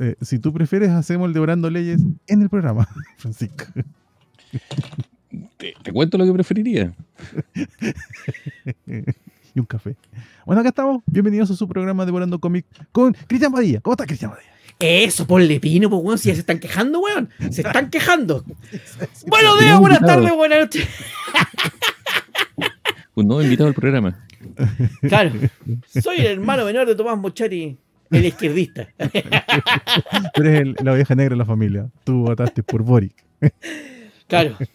Eh, si tú prefieres, hacemos el Devorando Leyes en el programa, Francisco. Te, cuento lo que preferiría. y un café. Bueno, acá estamos. Bienvenidos a su programa Devorando Cómic con Cristian Padilla. ¿Cómo estás, Cristian Padilla? Eso, ponle pino, pues, weón. Si ya se están quejando, weón. Se están quejando. Bueno, días, buenas tardes, buenas noches. Un nuevo invitado al programa. Claro. Soy el hermano menor de Tomás Mochari el izquierdista. Tú eres la vieja negra de la familia. Tú votaste por Boric. Claro.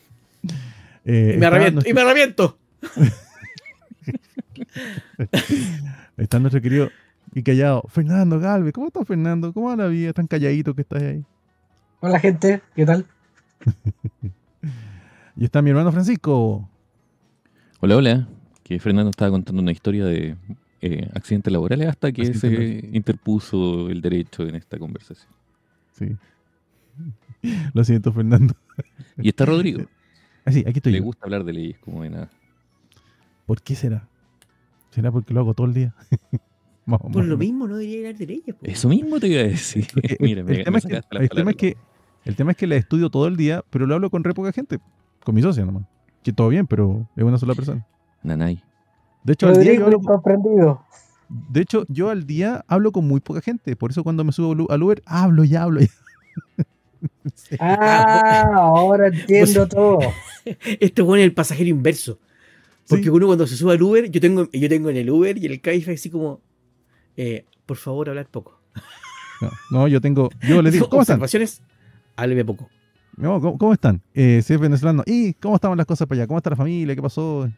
Eh, me arrepiento, Y me arrepiento. está nuestro querido y callado Fernando Galvez. ¿Cómo estás, Fernando? ¿Cómo va la vida? Tan calladito que estás ahí. Hola, gente. ¿Qué tal? y está mi hermano Francisco. Hola, hola. Que Fernando estaba contando una historia de eh, accidentes laborales hasta que se interpuso el derecho en esta conversación. Sí. Lo siento, Fernando. Y está Rodrigo. Ah, sí, aquí estoy. Le gusta hablar de leyes como de nada. ¿Por qué será? ¿Será porque lo hago todo el día? Por lo mismo no debería hablar de leyes. Eso mismo te iba a decir. Eh, el, tema, es que, el tema, es que, el tema es que la estudio todo el día, pero lo hablo con re poca gente. Con mi socia nomás. Que todo bien, pero es una sola persona. Nanay. De hecho, yo De hecho, yo al día hablo con muy poca gente. Por eso cuando me subo al Uber, hablo y hablo. Ah, ahora entiendo todo. Esto es bueno el pasajero inverso. Porque uno cuando se sube al Uber, yo tengo, yo tengo en el Uber y el Caifa así como, eh, por favor, hablar poco. No, yo tengo, yo les digo, ¿cómo están? poco. ¿cómo, están? Eh, si es venezolano, ¿y cómo estaban las cosas para allá? ¿Cómo está la familia? ¿Qué pasó?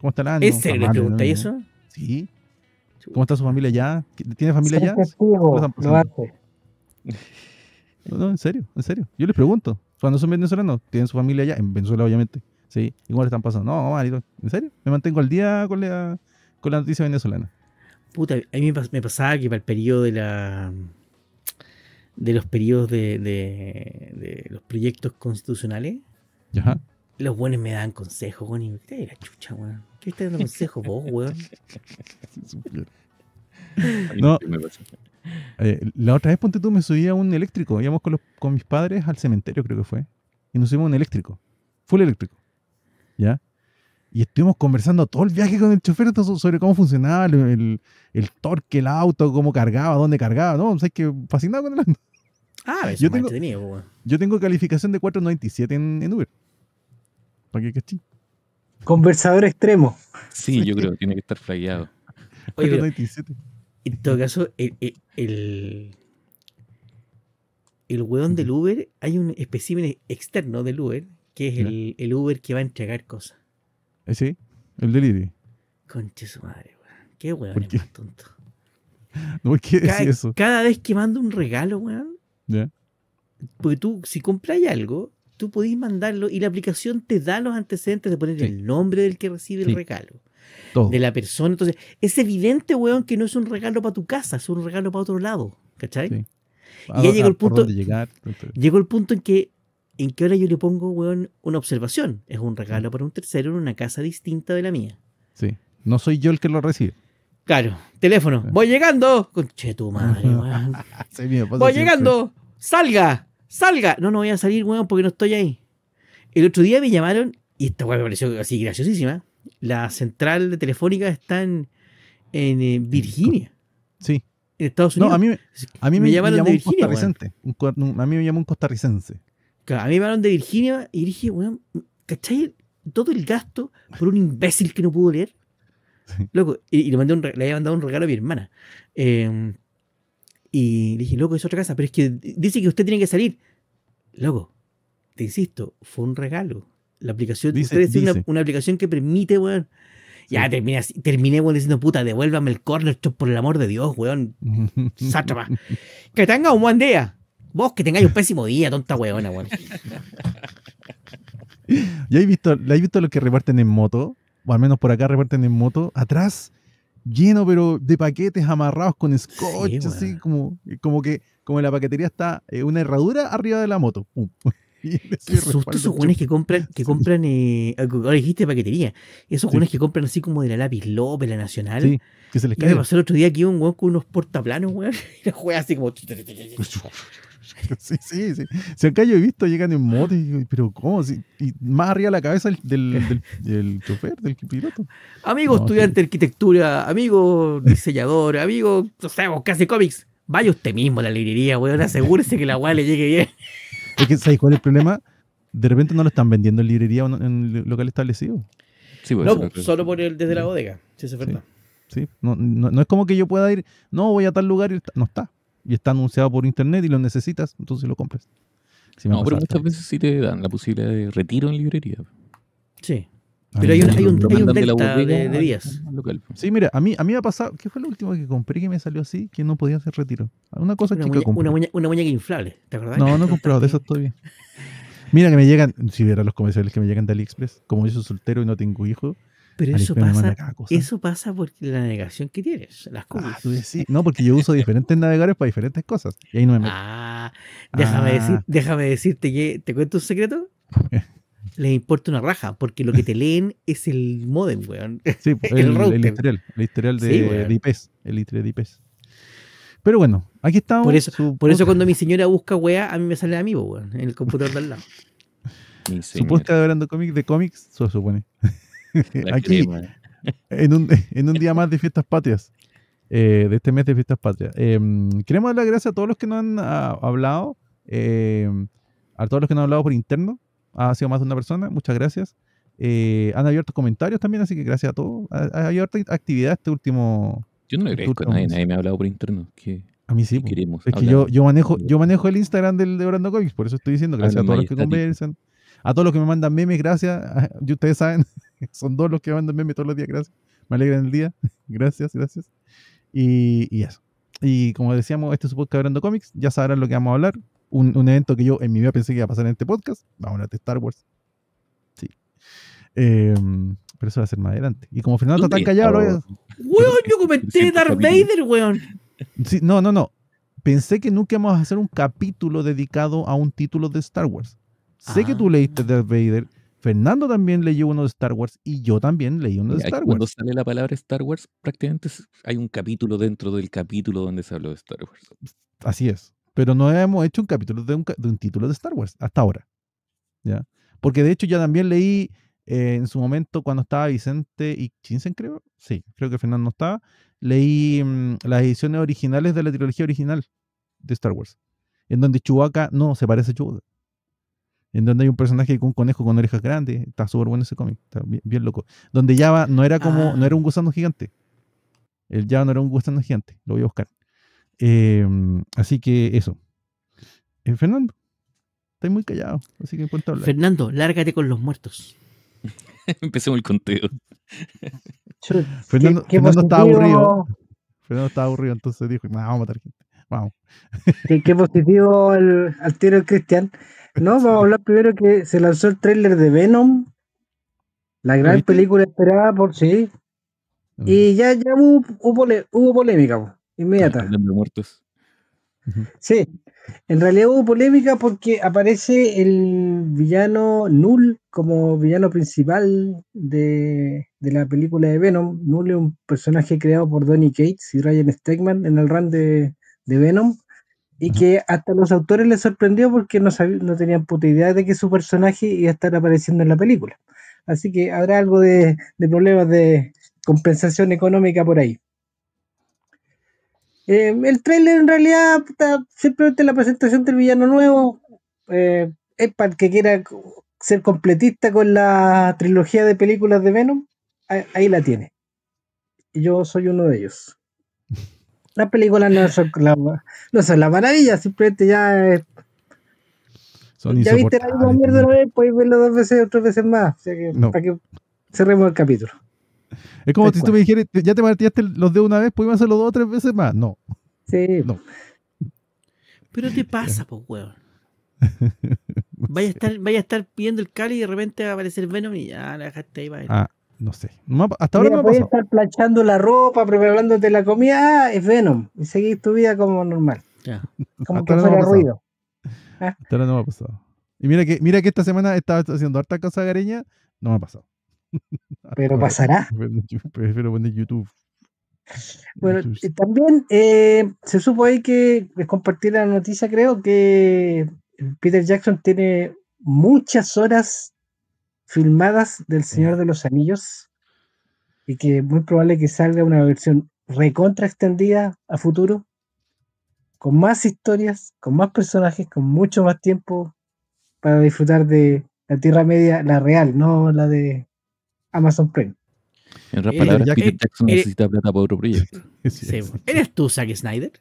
¿Cómo está el año? ¿En serio le eso? Sí. ¿Cómo está su familia ya? ¿Tiene familia ya? No, no, en serio, en serio. Yo les pregunto, cuando son venezolanos, ¿tienen su familia allá? En Venezuela, obviamente. ¿Sí? ¿Y cómo le están pasando? No, marido, en serio. Me mantengo al día con la, con la noticia venezolana. Puta, a mí me pasaba que para el periodo de la de los periodos de, de, de los proyectos constitucionales, Ajá. Los buenos me dan consejos, güey. ¿Qué la chucha, ¿Qué estás dando consejos vos, weón? no. Eh, la otra vez, ponte tú, me subí a un eléctrico. Íbamos con, mis padres al cementerio, creo que fue. Y nos subimos a un eléctrico. Full eléctrico. ¿Ya? y estuvimos conversando todo el viaje con el chofer sobre cómo funcionaba el, torque, el auto, cómo cargaba, dónde cargaba, ¿no? O sea, que fascinado con el auto. Ah, eso yo, tengo, yo tengo calificación de 4.97 en, en Uber que cachí. Conversador extremo. Sí, yo creo que tiene que estar flagueado. Oye, en todo caso, el, el, weón del Uber, hay un especímen externo del Uber, que es el, Uber que va a entregar cosas. Eh, ¿Sí? El delivery. Conche su madre, weón. Qué weón es más tonto. No, qué cada, eso? Cada vez que mando un regalo, weón. Porque tú, si compras algo, tú podés mandarlo y la aplicación te da los antecedentes de poner el nombre del que recibe el regalo. De la persona. Entonces, es evidente, weón, que no es un regalo para tu casa, es un regalo para otro lado. ¿Cachai? Y ya llegó el punto. llegó el punto en que en que ahora yo le pongo, weón, una observación. Es un regalo para un tercero en una casa distinta de la mía. Sí. No soy yo el que lo recibe. Claro, teléfono. Voy llegando. Conche tu madre, Voy llegando. Salga salga. No, no voy a salir, weón, porque no estoy ahí. El otro día me llamaron, y esta weón me pareció así graciosísima. La central de telefónica está en, eh, Virginia. Sí. En Estados Unidos. No, a mí, me, llamaron de Virginia, a mí me llamó un costarricense. a mí me llamaron de Virginia y dije, weón, ¿cachai? Todo el gasto por un imbécil que no pudo leer. Loco, y, le, había mandado un regalo a mi hermana. Em, y le dije, loco, es otra casa, pero es que dice que usted tiene que salir. Loco, te insisto, fue un regalo. La aplicación, Una, aplicación que permite, weón. Ya terminas, terminé, terminé, weón, diciendo, puta, devuélvame el corner, por el amor de Dios, weón. Sátrapa. que tenga un buen día. Vos que tengáis un pésimo día, tonta weona, weón. ¿Ya he visto, ¿la visto los que reparten en moto? O al menos por acá reparten en moto. Atrás, lleno, pero de paquetes amarrados con scotch, así como, como que como en la paquetería está eh, una herradura arriba de la moto. ¡Pum! Susto esos jugones que compran, que compran, eh, ahora dijiste paquetería, esos jugones que compran así como de la lápiz López, la Nacional. Sí, que se les cae. me pasó el otro día aquí un weón con unos portaplanos, weón, y la juega así como. sí, sí, sí. Se acá yo he visto, llegan en moto, pero ¿cómo? y más arriba de la cabeza del, del, chofer, del piloto. Amigo estudiante de arquitectura, amigo diseñador, amigo, no sabemos, casi cómics. Vaya usted mismo a la librería, weón, asegúrese que la weá le llegue bien. ¿sabes cuál es el problema? De repente no lo están vendiendo en librería o en local establecido. Sí, pues, no, solo por el, desde la bodega, si es Sí, No, es como que yo pueda ir, no, voy a tal lugar y no está. Y está anunciado por internet y lo necesitas, entonces lo compras. no, pero muchas veces sí te dan la posibilidad de retiro en librería. Sí. Pero hay un, hay un, hay delta de, de, días. Sí, mira, a mí, a mí me ha pasado. ¿Qué fue lo último que compré que me salió así? Que no podía hacer retiro. Una cosa una chica una, muñeca, inflable, ¿te acordás? No, no he comprado, de eso estoy bien. Mira que me llegan, si vieras los comerciales que me llegan de AliExpress, como yo soy soltero y no tengo hijo. Pero eso pasa, eso pasa por la navegación que tienes, las ah, cosas no, porque yo uso diferentes navegadores para diferentes cosas. Y ahí no me Ah, déjame, ah. Decir, déjame decirte que te cuento un secreto. Eh les importa una raja, porque lo que te leen es el modem, weón. Sí, pues, el, historial, el historial de, sí, el historial de Pero bueno, aquí estamos. Por eso, por eso cuando mi señora busca weá, a mí me sale amigo, weón, en el computador de al lado. Supongo que de hablando cómics de cómics, se supone. aquí, en un, en un día más de fiestas patrias. Eh, de este mes de fiestas patrias. Em, queremos dar las gracias a todos los que nos han ah, hablado, em, a todos los que nos han hablado por interno, ha sido más de una persona, muchas gracias. Eh, han abierto comentarios también, así que gracias a todos. Ha, habido actividad este último. Yo no le este agradezco nadie, nadie me ha hablado por interno. a mí sí, queremos, es que yo, yo, manejo, yo manejo el Instagram del, de Brando Comics, por eso estoy diciendo gracias a todos los que conversan, a todos los que me mandan memes, gracias. Y ustedes saben, son dos los que me mandan memes todos los días, gracias. Me alegran el día, gracias, gracias. Y, y eso. Y como decíamos, este es su podcast Brando Comics, ya sabrán lo que vamos a hablar un, evento que yo en mi vida pensé que iba a pasar en este podcast. Vamos a hablar de Star Wars. Sí. Em, pero eso va a ser más adelante. Y como Fernando está tan callado, oh. weón, yo comenté Darth Vader, weón. Sí, no, no, no. Pensé que nunca íbamos a hacer un capítulo dedicado a un título de Star Wars. Sé que tú ah. leíste Darth Vader, Fernando también leyó uno de Star Wars y yo también leí uno de Star Wars. Cuando sale la palabra Star Wars, prácticamente hay un capítulo dentro del capítulo donde se habló de Star Wars. Así es. Pero no hemos hecho un capítulo de un, título de Star Wars hasta ahora. ¿ya? Porque de hecho ya también leí eh, en su momento cuando estaba Vicente y Chinsen, creo. Sí, creo que Fernando no estaba. Leí mm, las ediciones originales de la trilogía original de Star Wars. En donde Chewbacca no se parece a Chewbacca. En donde hay un personaje con un conejo con orejas grandes. Está súper bueno ese cómic. Está bien, loco. Donde Java no era como, no era ah. un gusano gigante. El Java no era un gusano gigante. Lo voy a buscar. Em, así que eso. Eh, Fernando, estoy muy callado, así que puedo hablar. Fernando, lárgate con los muertos. Empecemos el conteo. Fernando, estaba aburrido. Fernando estaba aburrido, entonces dijo, vamos a matar gente. Vamos. qué, qué, positivo el, al tiro del Cristian. No, vamos a hablar primero que se lanzó el tráiler de Venom, la gran película esperada por sí. Ah. Y ya, ya hubo, hubo, hubo polémica. Inmediata. muertos. Sí, en realidad hubo polémica porque aparece el villano Null como villano principal de, la película de Venom. Null es un personaje creado por Donny Cates y Ryan Stegman en el run de, Venom y que hasta los autores les sorprendió porque no, no tenían puta idea de que su personaje iba a estar apareciendo en la película. Así que habrá algo de, de problemas de compensación económica por ahí. Em, el trailer en realidad simplemente la presentación del villano nuevo. es para el que quiera ser completista con la trilogía de películas de Venom, ahí, la tiene. Y yo soy uno de ellos. Las películas no son la, no la maravilla, simplemente ya eh, ya viste la misma mierda una vez, podéis verlo dos veces, otras veces más. O sea que, para que cerremos el capítulo. Es como si tú me dijeras, ya te martillaste los dedos una vez, ¿podemos hacerlo dos o tres veces más? No. Sí. No. Pero ¿qué pasa, po, weón? vaya, a estar, vaya a estar pidiendo el cali y de repente va a aparecer Venom y ya la dejaste ahí para Ah, no sé. hasta ahora no me ha pasado. estar planchando la ropa, preparándote la comida, ah, es Venom. Y seguís tu vida como normal. Como que no no ruido. Ah. Hasta ahora no me ha pasado. Y mira que, mira que esta semana estaba haciendo harta cosa gareña, no me ha pasado. Pero pasará. Prefiero YouTube. Bueno, también eh, se supo ahí que compartir compartí la noticia, creo, que Peter Jackson tiene muchas horas filmadas del Señor de los Anillos y que muy probable que salga una versión recontra extendida a futuro, con más historias, con más personajes, con mucho más tiempo para disfrutar de la Tierra Media, la real, no la de Amazon Prime. En otras eh, palabras, Peter Jackson eh, necesita plata para otro proyecto. Pues. ¿Eres tú, Zack Snyder?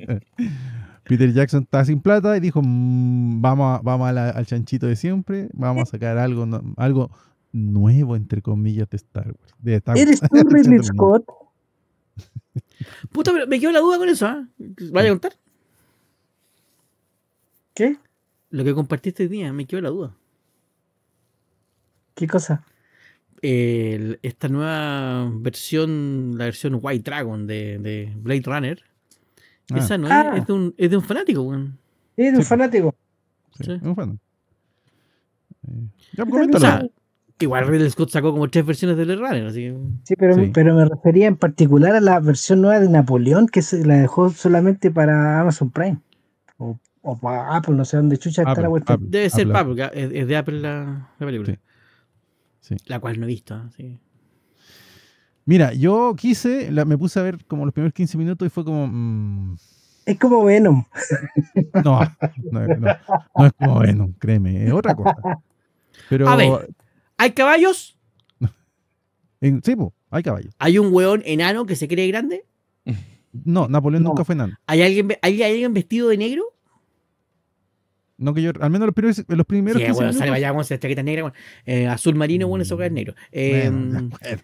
Peter Jackson está sin plata y dijo, mm, vamos, vamos al chanchito de siempre, vamos a sacar algo, algo nuevo, entre comillas, de Star Wars. ¿Eres tú, Ridley Scott? Puta, pero me quedó la duda con eso, ¿ah? ¿Vaya a contar? ¿Qué? Lo que compartiste hoy día, me quedó la duda. ¿Qué cosa? esta nueva versión, la versión White Dragon de, Blade Runner, ah. esa no es, ah. es, de un, es de un fanático, weón. Es de un pues. fanático. Sí, un fanático. Eh, ya, coméntalo. igual Ridley Scott sacó como tres versiones de Blade Runner, así Sí, pero, pero me refería en particular a la versión nueva de Napoleón, que se la dejó solamente para Amazon Prime. O, o para Apple, no sé dónde chucha está la vuelta. Debe ser Apple. es de Apple la, la película. La cual no he visto. Sí. Mira, yo quise, me puse a ver como los primeros 15 minutos y fue como. Mm. Es como Venom. No, no, es como Venom, créeme, es otra cosa. Pero, a ver, ¿hay caballos? sí, hay caballos. ¿Hay un weón enano que se cree grande? No, Napoleón nunca fue enano. ¿Hay alguien, ¿Hay alguien vestido de negro? No que yo, al menos los primeros, los primeros sí, bueno, minutos. sale vayamos esta chaqueta negra, bueno. Eh, azul marino, bueno, eso que es negro. Eh,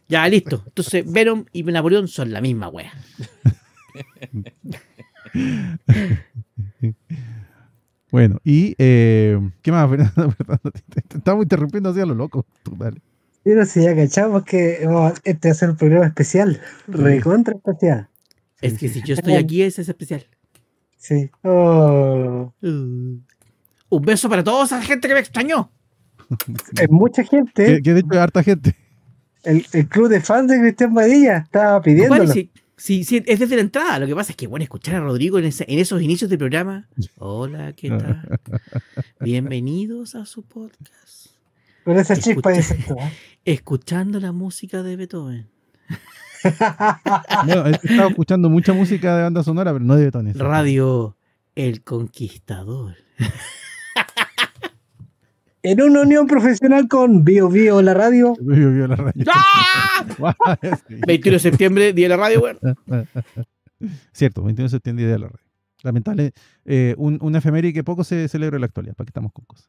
ya, listo. Entonces, Venom y Napoleón son la misma wea. bueno, y eh, ¿qué más, estamos interrumpiendo así a lo loco. Tú, dale. Pero si ya cachamos que este va a ser un programa especial, recontra especial. Es que si yo estoy aquí, ese es especial. Sí. Oh. Uh. Un beso para toda esa gente que me extrañó. Es mucha gente. Que, de hecho harta gente. El, club de fans de Cristian Badilla estaba pidiendo. sí, sí, sí, es desde la entrada. Lo que pasa es que, bueno, escuchar a Rodrigo en, esos inicios del programa. Hola, ¿qué tal? Bienvenidos a su podcast. Con esa chispa ¿eh? Escuchando la música de Beethoven. no, he estado escuchando mucha música de banda sonora, pero no de Beethoven. Radio El Conquistador. En una unión profesional con Bio Bio la radio. Bio Bio la radio. 21 de septiembre, día de la radio, güey. Cierto, 21 de septiembre, día de la radio. Lamentable, eh, una un, efeméride que poco se celebra en la actualidad, para que estamos con cosas.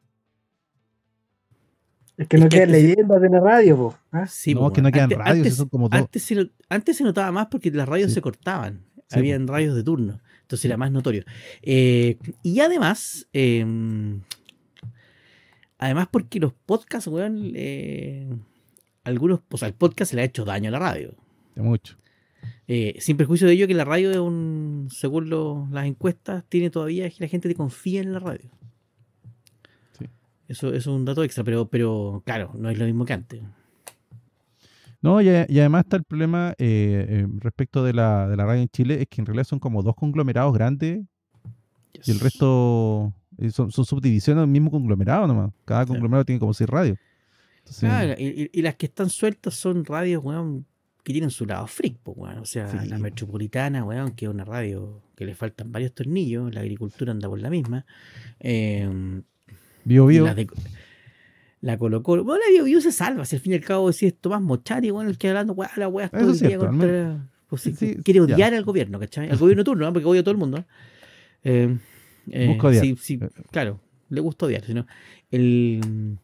Es que no quedan leyendas de la radio, vos. ¿ah? Sí, no, que no quedan radios, radios, antes, como antes se, antes se, notaba más porque las radios se cortaban. Habían radios de turno. Entonces era más notorio. Eh, y además, em, Además, porque los podcasts, weón, eh, algunos, o sea, el podcast se le ha hecho daño a la radio. De mucho. Eh, sin perjuicio de ello que la radio es un, según las encuestas, tiene todavía que la gente te confía en la radio. Sí. Eso, es un dato extra, pero, claro, no es lo mismo que antes. No, y, además está el problema eh, respecto de la, radio en Chile, es que en realidad son como dos conglomerados grandes y el resto son, son subdivisiones del mismo conglomerado nomás. Cada conglomerado tiene como seis radios. y, las que están sueltas son radios, weón, que tienen su lado freak, weón. O sea, la metropolitana, weón, que es una radio que le faltan varios tornillos, la agricultura anda por la misma. Eh, bio, La, de, la Colo Bueno, la Bio se salva, si al fin y al cabo decís Tomás Mochari, weón, el que hablando, weá, la weá pues quiere odiar al gobierno, ¿cachai? Al gobierno turno, porque odia a todo el mundo. ¿eh? eh eh, sí, eh. claro, le gusta odiar. Sino el,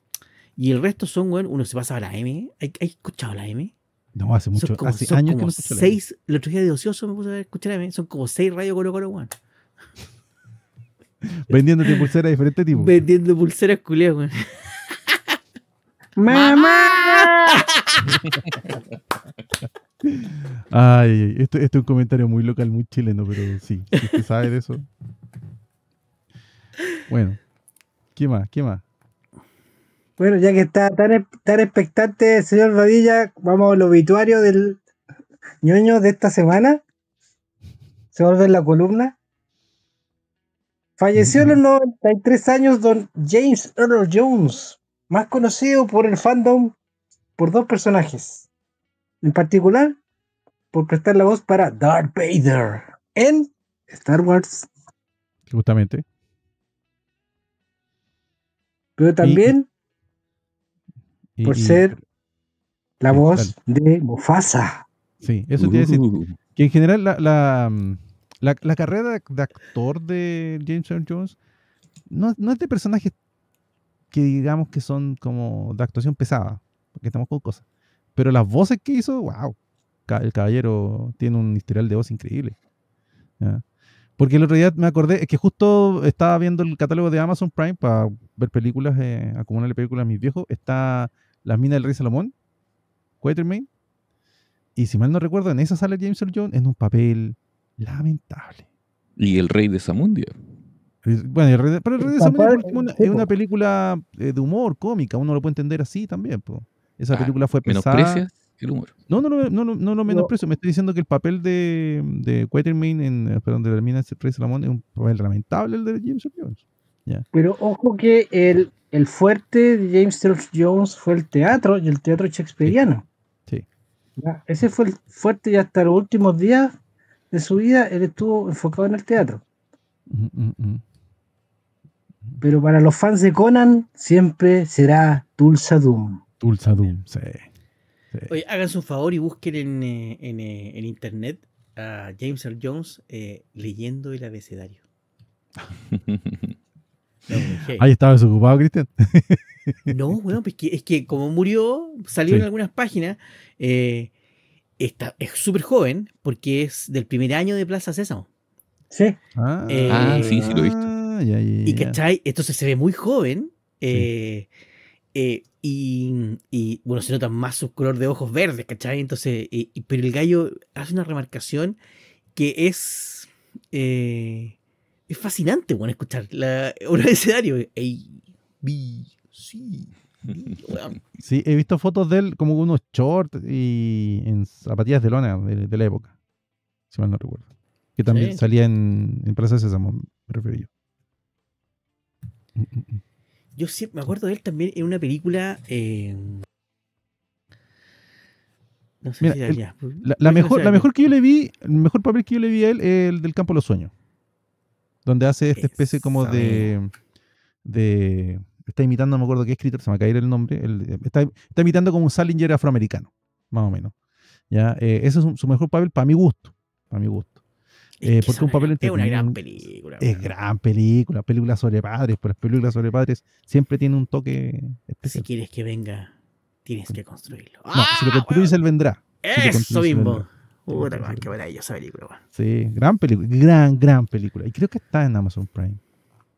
y el resto son, weón, uno se pasa a la M. ¿Hay, escuchado la M? No, hace mucho, como, hace años Seis, el otro día de ocioso me puse a escuchar la M. Son como seis radio Colo Colo, weón. vendiendo pulseras de diferente tipo. Vendiendo pulseras culiadas, weón. ¡Mamá! Ay, esto, esto, es un comentario muy local, muy chileno, pero sí, si usted sabe de eso. Bueno, ¿qué más? ¿Qué más? Bueno, ya que está tan, tan expectante, señor Rodilla, vamos al obituario del ñoño de esta semana. Se vuelve la columna. Falleció en los 93 años don James Earl Jones, más conocido por el fandom por dos personajes. En particular, por prestar la voz para Darth Vader en Star Wars. Justamente pero también por ser la voz de Mufasa. Sí, eso tiene quiere decir uh. que en general mm, la, carrera de actor de James Earl Jones no, no, es de personajes que digamos que son como de actuación pesada, porque estamos con cosas. Pero las voces que hizo, wow, el caballero tiene un historial de voz increíble. Porque el otro día me acordé, es que justo estaba viendo el catálogo de Amazon Prime para ver películas, eh, acumularle películas a mis viejos. Está Las Minas del Rey Salomón, Quatermain. Y si mal no recuerdo, en esa sale James Earl Jones en un papel lamentable. Y el Rey de Samundia. Eh, bueno, el Rey de, pero el Rey de Samundia es una, película eh, de humor, cómica. Uno lo puede entender así también. Esa ah, película fue pesada el No, no, no, no, no, no lo menosprecio. Me estoy diciendo que el papel de, de Quatermain en, eh, perdón, de Termina Rey Salamón es un papel lamentable el de James Jones. Pero ojo que el, el fuerte de James Jones fue el teatro y el teatro shakespeariano. Sí. Ese fue el fuerte y hasta los últimos días de su vida él estuvo enfocado en el teatro. Pero para los fans de Conan siempre será Tulsa Doom. Tulsa Doom, sí. Oye, háganse un favor y busquen en, eh, eh, en, internet a James Earl Jones eh, leyendo el abecedario. Ahí estaba desocupado, Cristian. no, bueno, pues es que como murió, salió en algunas páginas. está, es súper joven porque es del primer año de Plaza Sésamo. Sí. Ah, ah sí, sí lo he visto. Ya, Y cachai, entonces se ve muy joven. Sí. Eh, y, bueno, se nota más su color de ojos verdes, ¿cachai? Entonces, eh, pero el gallo hace una remarcación que es. Eh, es fascinante, bueno, escuchar la, de escenario. Ey, Sí, he visto fotos de él como unos shorts y en zapatillas de lona de, la época, si mal no recuerdo. Que también salía en, en me yo me acuerdo de él también en una película. no sé si La, mejor, la mejor que yo le vi, el mejor papel que yo le vi a él es el del campo de los sueños. Donde hace esta especie como eh. de. está imitando, no me acuerdo qué escritor, se me va a el nombre. está, imitando como un Salinger afroamericano, más o menos. ¿ya? Eh, ese es su mejor papel para mi gusto. Para mi gusto. Eh, porque un papel es una gran película. Es gran película, películas sobre padres, pero pues, las películas sobre padres siempre tienen un toque especial. Si quieres que venga, tienes que construirlo. No, si lo ¡Ah, construyes, él vendrá. Eso si mismo. Puta, que qué buena esa película. Sí, gran película, gran, gran película. Y creo que está en Amazon Prime.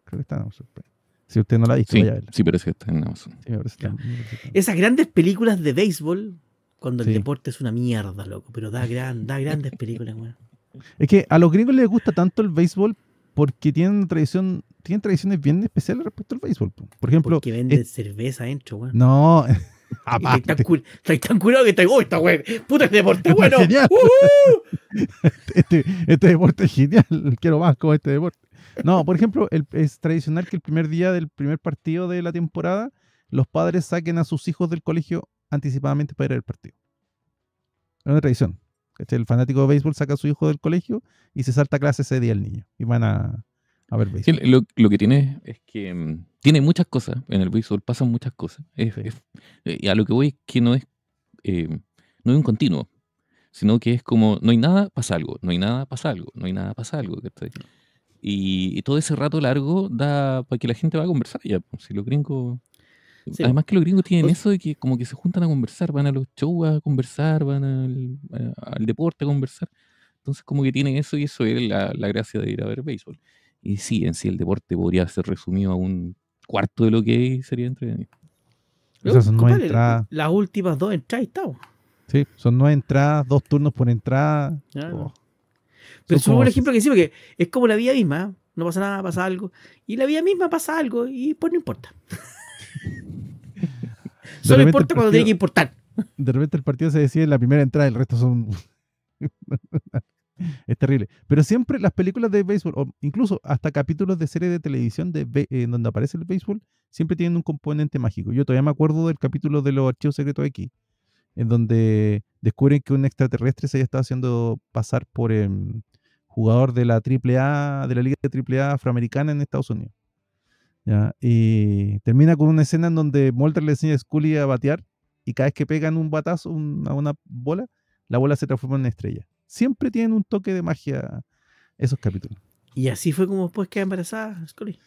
Creo que está en Amazon Prime. Si usted no la ha visto, sí, vaya a verla. Sí, que está en Amazon. Sí, está, Esas grandes películas de béisbol, cuando el deporte es una mierda, loco, pero da, gran, da grandes películas, weón. Es que a los gringos les gusta tanto el béisbol porque tienen tradición, tienen tradiciones bien especiales respecto al béisbol. Por ejemplo. Que venden cerveza No. Aparte. Tan, curado que está. este deporte bueno! Genial. Este, este, deporte genial. Quiero más con este deporte. No, por ejemplo, es tradicional que el primer día del primer partido de la temporada, los padres saquen a sus hijos del colegio anticipadamente para ir al partido. Es una tradición. El fanático de béisbol saca a su hijo del colegio y se salta clase ese día el niño. Y van a, ver béisbol. lo, que tiene es que mm, tiene muchas cosas. En el béisbol pasan muchas cosas. Eh, y a lo que voy es que no es, eh, no un continuo, sino que es como no hay nada, pasa algo, no hay nada, pasa algo, no hay nada, pasa algo. Y, todo ese rato largo da para que la gente va a conversar ya. Pues, si lo gringo Además que los gringos tienen pues eso de que como que se juntan a conversar, van a los shows a conversar, van al, eh, deporte a conversar. Entonces como que tienen eso y eso es la, la, gracia de ir a ver béisbol. Y sí, en sí el deporte podría ser resumido a un cuarto de lo que sería entretenido. Esas son Las últimas dos entradas, estamos. Sí, son nueve entradas, dos turnos por entrada. Oh. Pero es un buen ejemplo que sí, porque es como la vida misma. ¿eh? No pasa nada, pasa algo. Y la vida misma pasa algo y pues no importa. Solo importa cuando tiene que importar. De repente el partido se decide en la primera entrada, el resto son. es terrible. Pero siempre las películas de béisbol, o incluso hasta capítulos de series de televisión de, eh, donde aparece el béisbol, siempre tienen un componente mágico. Yo todavía me acuerdo del capítulo de los archivos secretos X, en donde descubren que un extraterrestre se haya estado haciendo pasar por em, jugador de la AAA, de la Liga de AAA afroamericana en Estados Unidos. Y termina con una escena en donde Mulder le enseña a Scully a batear y cada vez que pegan un batazo a una bola, la bola se transforma en una estrella. Siempre tienen un toque de magia esos capítulos. Y así fue como después queda embarazada Scully.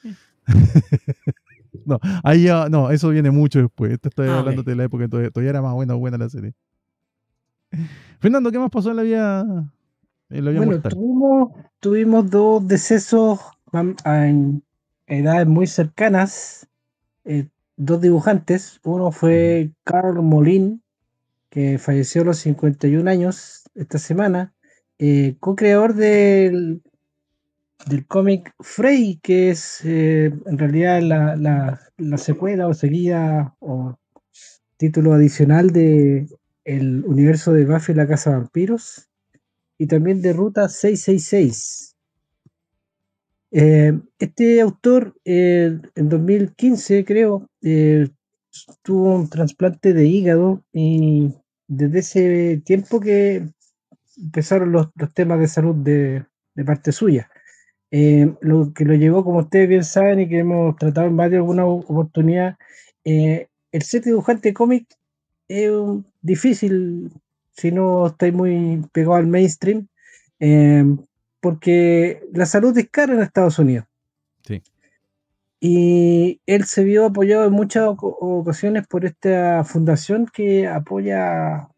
no, ahí no, eso viene mucho después. estoy ah, hablando de la época, todavía, todavía era más buena buena la serie. Fernando, ¿qué más pasó en la vida? bueno, tuvimos dos decesos en, edades muy cercanas, eh, dos dibujantes. Uno fue Carl Molin, que falleció a los 51 años esta semana, eh, co-creador del, del cómic Frey, que es eh, en realidad la, secuela o seguida o título adicional de el universo de Buffy la Casa de Vampiros y también de Ruta 666 eh, este autor eh, en 2015, creo, eh, tuvo un trasplante de hígado y desde ese tiempo que empezaron los, los temas de salud de, de parte suya. lo que lo llevó, como ustedes bien saben y que hemos tratado en varias alguna oportunidad, el ser dibujante cómic es difícil si no estáis muy pegado al mainstream porque la salud es cara en Estados Unidos. Sí. Y él se vio apoyado en muchas ocasiones por esta fundación que apoya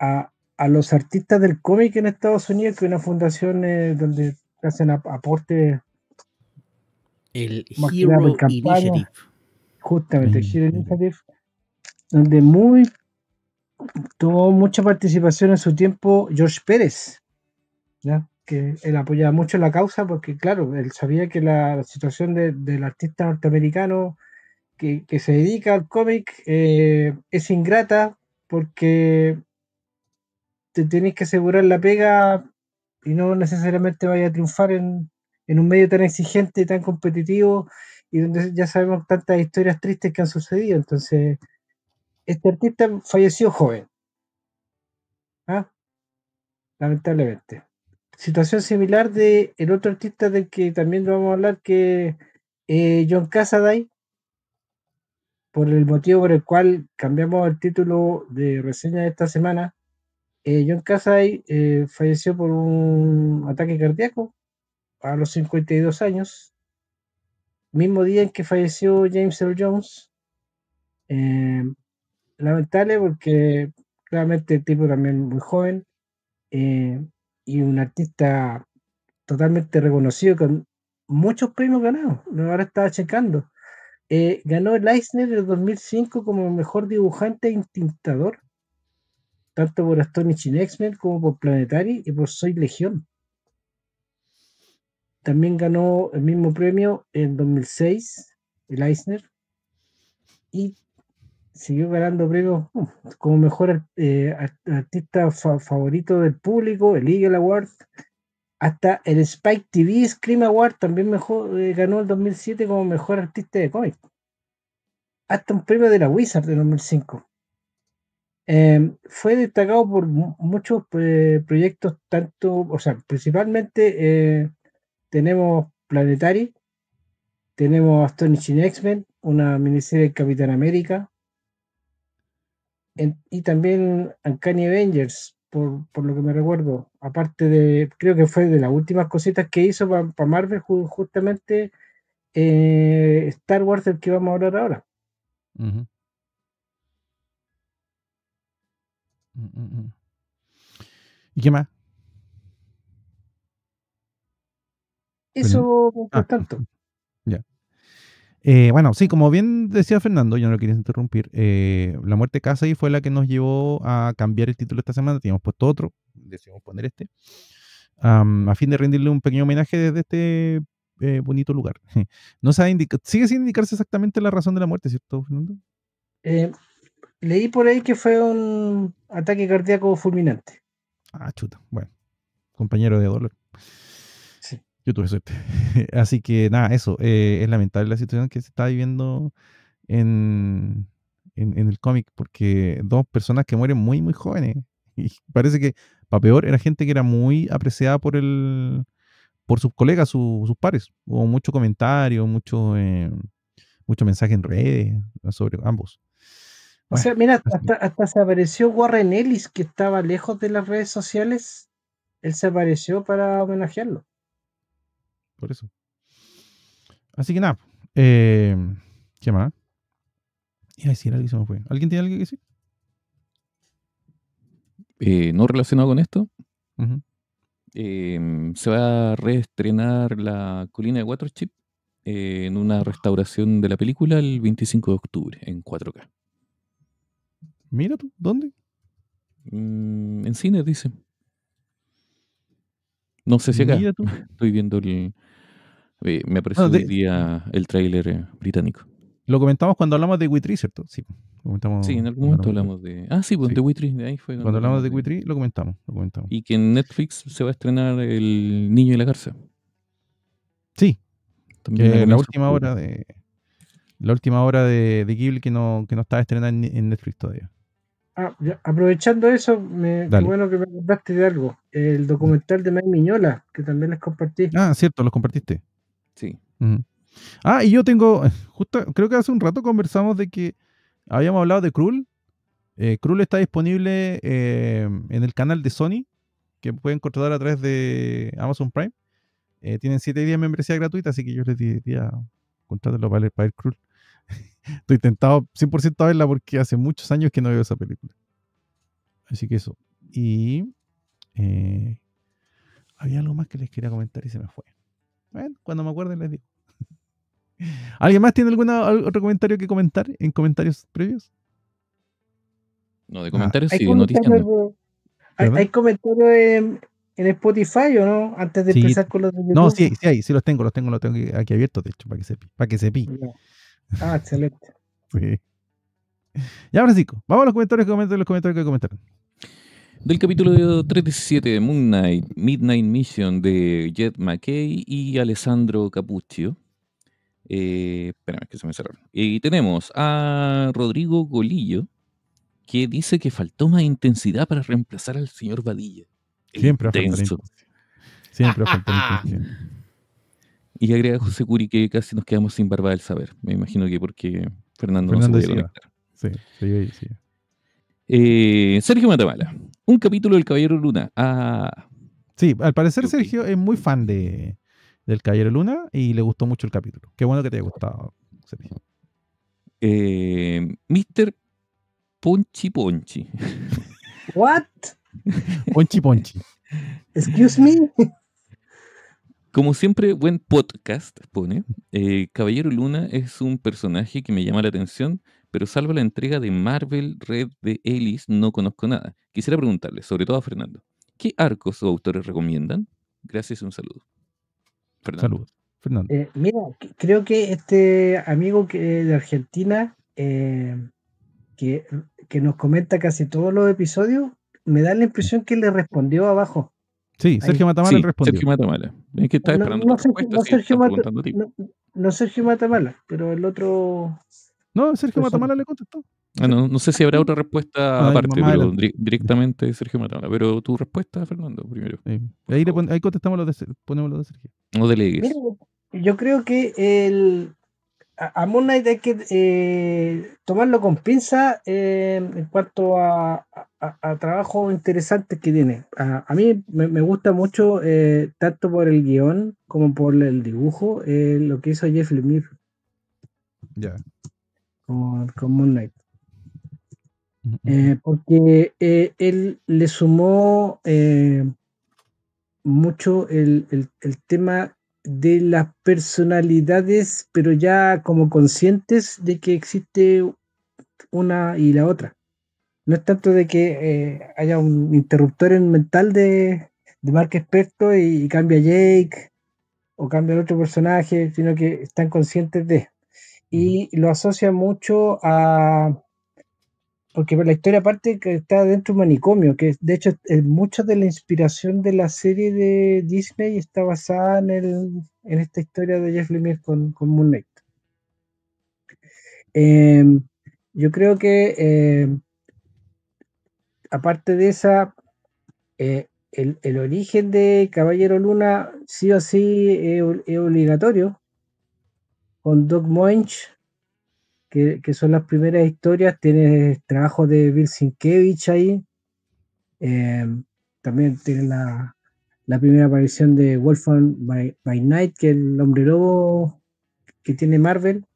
a, los artistas del cómic en Estados Unidos, que es una fundación eh, donde hacen aporte El Hero Initiative. Justamente, el mm. Hero Initiative, donde muy tuvo mucha participación en su tiempo George Pérez. ¿ya? que él apoyaba mucho la causa porque, claro, él sabía que la situación de, del artista norteamericano que, se dedica al cómic eh, es ingrata porque te tienes que asegurar la pega y no necesariamente vaya a triunfar en, un medio tan exigente, tan competitivo y donde ya sabemos tantas historias tristes que han sucedido. Entonces, este artista falleció joven. ¿ah? Lamentablemente situación similar de el otro artista del que también vamos a hablar, que eh, John Casaday, por el motivo por el cual cambiamos el título de reseña de esta semana. Eh, John Casaday eh, falleció por un ataque cardíaco a los 52 años, mismo día en que falleció James Earl Jones. lamentable porque claramente el tipo también muy joven y un artista totalmente reconocido con muchos premios ganados. Ahora estaba checando. Eh, ganó el Eisner en el 2005 como mejor dibujante e instintador. tanto por Astonishing X-Men como por Planetary y por Soy Legión. También ganó el mismo premio en 2006, el Eisner, y siguió ganando premios como mejor eh, artista favorito del público, el Eagle Award, hasta el Spike TV Scream Award también eh, ganó el 2007 como mejor artista de cómic. Hasta un premio de la Wizard del 2005. Em, fue destacado por muchos eh, proyectos, tanto, o sea, principalmente tenemos Planetary, tenemos Astonishing X-Men, una miniserie de Capitán América, y también Uncanny Avengers, por, lo que me recuerdo. Aparte de, creo que fue de las últimas cositas que hizo para Marvel, justamente eh, Star Wars, el que vamos a hablar ahora. Mm, mm, mm. ¿Y qué más? Eso, por tanto. Ah, eh, bueno, sí, como bien decía Fernando, yo no lo quería interrumpir, eh, la muerte de y fue la que nos llevó a cambiar el título esta semana. Teníamos puesto otro, decidimos poner este, a fin de rendirle un pequeño homenaje desde este eh, bonito lugar. No sabe sigue sin indicarse exactamente la razón de la muerte, ¿cierto, Fernando? leí por ahí que fue un ataque cardíaco fulminante. Ah, chuta, bueno, compañero de dolor. Yo tuve Así que nada, eso. Eh, es lamentable la situación que se está viviendo en, en, el cómic, porque dos personas que mueren muy, muy jóvenes. Y parece que, para peor, era gente que era muy apreciada por el por sus colegas, sus pares. Hubo mucho comentario, mucho, eh, mucho mensaje en redes eh, sobre ambos. O sea, mira, hasta, hasta, se apareció Warren Ellis, que estaba lejos de las redes sociales. Él se apareció para homenajearlo. Por eso. Así que nada. Em, ¿Qué más? decir se fue. ¿Alguien tiene algo que decir? Eh, no relacionado con esto. Em, se va a reestrenar la colina de chip eh, en una restauración de la película el 25 de octubre en 4K. Mira tú, ¿dónde? Mm, en Cine, dice. No sé si acá. Estoy viendo el, me apareció día el tráiler eh, británico. Lo comentamos cuando hablamos de Witri, ¿cierto? Sí, en algún momento hablamos de... Ah, sí, pues, de Witri, ahí fue. Cuando, hablamos de Witri, lo comentamos, lo comentamos. Y que en Netflix se va a estrenar El Niño y la Cárcel. Sí. la, última hora de... La última hora de, de Ghibli que no, que no estaba estrenada en, Netflix todavía. Ah, aprovechando eso, me, bueno que me contaste de algo. El documental de Mike Miñola, que también les compartí. Ah, cierto, los compartiste. Sí. Ah, y yo tengo, justo, creo que hace un rato conversamos de que habíamos hablado de Cruel. Eh, está disponible eh, en el canal de Sony, que pueden contratar a través de Amazon Prime. Eh, tienen 7 días de membresía gratuita, así que yo les diría, contrátelo para, para el Krull. Estoy tentado 100% a verla porque hace muchos años que no veo esa película. Así que eso. Y eh, había algo más que les quería comentar y se me fue cuando me acuerden les digo. ¿Alguien más tiene algún otro comentario que comentar en comentarios previos? No, de comentarios ah, sí, noticias. hay, comentarios en, Spotify o no? Antes de empezar con los No, sí, sí sí los tengo, los tengo, los tengo aquí abiertos, de hecho, para que se, para que se Ah, excelente. sí. Ya, Francisco, vamos a los comentarios que los comentarios que comentaron del capítulo 317 de Moon Knight, Midnight Mission de Jed McKay y Alessandro Capuccio. Eh, y tenemos a Rodrigo Golillo, que dice que faltó más intensidad para reemplazar al señor Vadilla. Siempre ha intensidad Siempre falta intensidad. Y agrega José Curi que casi nos quedamos sin barba del saber. Me imagino que porque Fernando, no se Sí, sí, sí. Eh, Sergio Matamala un capítulo del Caballero Luna. Ah. Sí, al parecer Sergio es muy fan de, del Caballero Luna y le gustó mucho el capítulo. Qué bueno que te haya gustado, Sergio. Eh, Mr. Ponchi Ponchi. What? Ponchi Ponchi. Excuse me. Como siempre, buen podcast, pone. Eh, Caballero Luna es un personaje que me llama la atención pero salvo la entrega de Marvel Red de Ellis, no conozco nada. Quisiera preguntarle, sobre todo a Fernando, ¿qué arcos o autores recomiendan? Gracias y un saludo. Saludos. Eh, mira, creo que este amigo que, de Argentina, eh, que, que, nos comenta casi todos los episodios, me da la impresión que le respondió abajo. Sí, Sergio Matamala sí, respondió. Sergio Matamala. esperando no Sergio Matamala, pero el otro no, Sergio Matamala le contestó. Ah, no, sé si habrá otra respuesta ah, aparte, directamente Sergio Matamala. Pero tu respuesta, Fernando, primero. Ahí, contestamos lo de, ponemos lo de Sergio. No delegues. yo creo que el, a, Moon Knight hay que eh, tomarlo con pinza eh, en cuanto a, a, trabajo interesante que tiene. A, mí me, gusta mucho, eh, tanto por el guión como por el dibujo, lo que hizo Jeff Lemire. Ya con, eh, porque eh, él le sumó eh, mucho el, tema de las personalidades, pero ya como conscientes de que existe una y la otra. No es tanto de que haya un interruptor en mental de, de Mark y, y, cambia Jake o cambia otro personaje, sino que están conscientes de y lo asocia mucho a... Porque la historia aparte que está dentro de un manicomio, que de hecho eh, mucha de la inspiración de la serie de Disney está basada en, el, en esta historia de Jeff Lemire con, con Moon Knight. Em, yo creo que em, aparte de esa, eh, el, origen de Caballero Luna sí o sí es obligatorio, Old Dog Munch, que, son las primeras historias. Tiene trabajo de Bill Sienkiewicz ahí. Eh, también tiene la, primera aparición de Wolfman by, by, Night, que es el hombre lobo que tiene Marvel.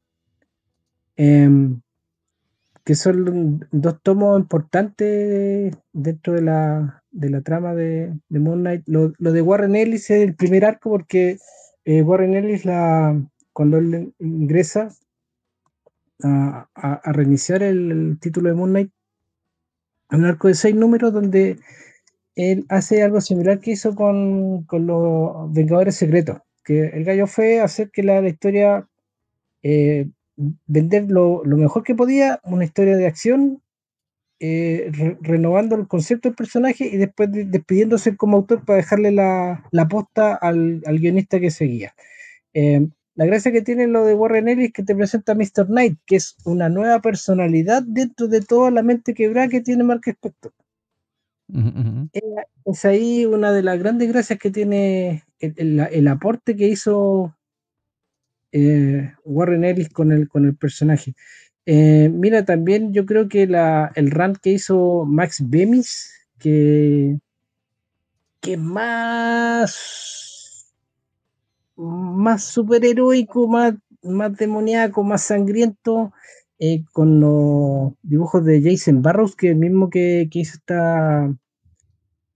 Eh, que son dos tomos importantes dentro de la, de la trama de, Moon Knight. Lo, de Warren Ellis es el primer arco porque eh, Warren Ellis la, cuando él ingresa a, reiniciar el, título de Moon Knight, un arco de seis números donde él hace algo similar que hizo con, los Vengadores Secretos, que el gallo fue hacer que la, historia, eh, vender lo, mejor que podía, una historia de acción, eh, renovando el concepto del personaje y después despidiéndose como autor para dejarle la, la posta al, guionista que seguía. Eh, la gracia que tiene lo de Warren Ellis que te presenta Mr. Knight, que es una nueva personalidad dentro de toda la mente quebrada que tiene Mark Spector. Eh, es, ahí una de las grandes gracias que tiene el, aporte que hizo eh, Warren Ellis con el, con el personaje. Eh, mira, también yo creo que el run que hizo Max Bemis, que, que más más superheroico, más, más demoníaco, más sangriento, con los dibujos de Jason Barrows, que es el mismo que, hizo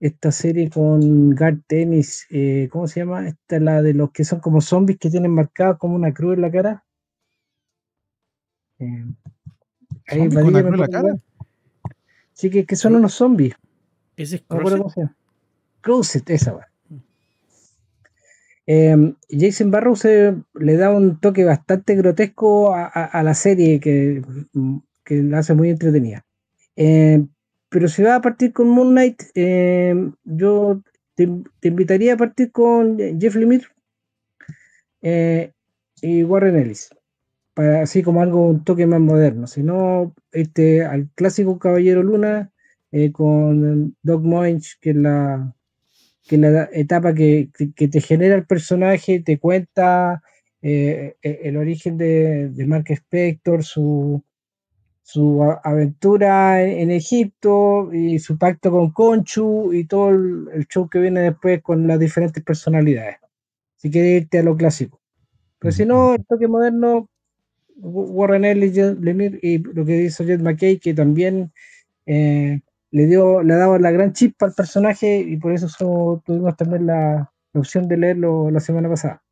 esta, serie con Garth Tennis, ¿cómo se llama? Esta es la de los que son como zombies que tienen marcado como una cruz en la cara. Eh, una cruz en la cara? Sí, que, que son unos zombies. ¿Ese es Cruz, esa va. Em, Jason Barrows eh, le da un toque bastante grotesco a, la serie que, la hace muy entretenida. Em, pero si va a partir con Moon Knight, em, yo te, invitaría a partir con Jeff Lemire eh, y Warren Ellis, para, así como algo un toque más moderno. Si no, este, al clásico Caballero Luna eh, con Doc Moench, que es la que la etapa que, te genera el personaje te cuenta eh, e, el origen de, de Mark Spector, su, su aventura en, Egipto y su pacto con Conchu y todo el, show que viene después con las diferentes personalidades. Si que irte a lo clásico. Pero si no, el toque moderno, Warren Ellis, y lo que dice Jet McKay, que también eh, le dio, le daba la gran chispa al personaje y por eso so, tuvimos también la, opción de leerlo la semana pasada.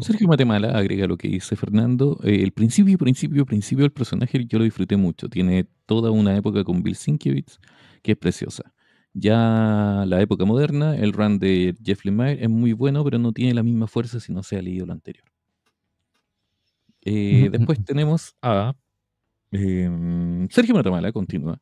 Sergio Matemala agrega lo que dice Fernando. Eh, el principio, principio, principio del personaje yo lo disfruté mucho. Tiene toda una época con Bill Sinkiewicz que es preciosa. Ya la época moderna, el run de Jeff Lemire es muy bueno, pero no tiene la misma fuerza si no se ha leído lo anterior. Eh, después tenemos a Em, Sergio Matamala continúa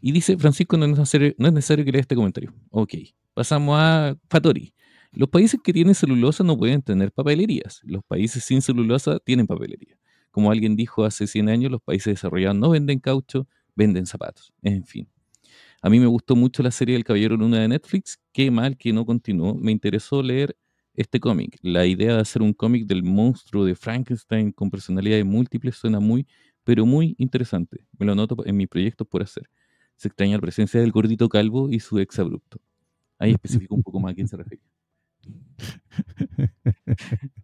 y dice: Francisco, no es, necesario, que lea este comentario. Ok, pasamos a Fatori. Los países que tienen celulosa no pueden tener papelerías. Los países sin celulosa tienen papelería. Como alguien dijo hace 100 años, los países desarrollados no venden caucho, venden zapatos. En fin. A mí me gustó mucho la serie El Caballero Luna de Netflix. Qué mal que no continuó. Me interesó leer este cómic. La idea de hacer un cómic del monstruo de Frankenstein con personalidades múltiples suena muy pero muy interesante. Me lo noto en mis proyectos por hacer. Se extraña la presencia del gordito calvo y su ex abrupto. Ahí especifico un poco más a quién se refiere.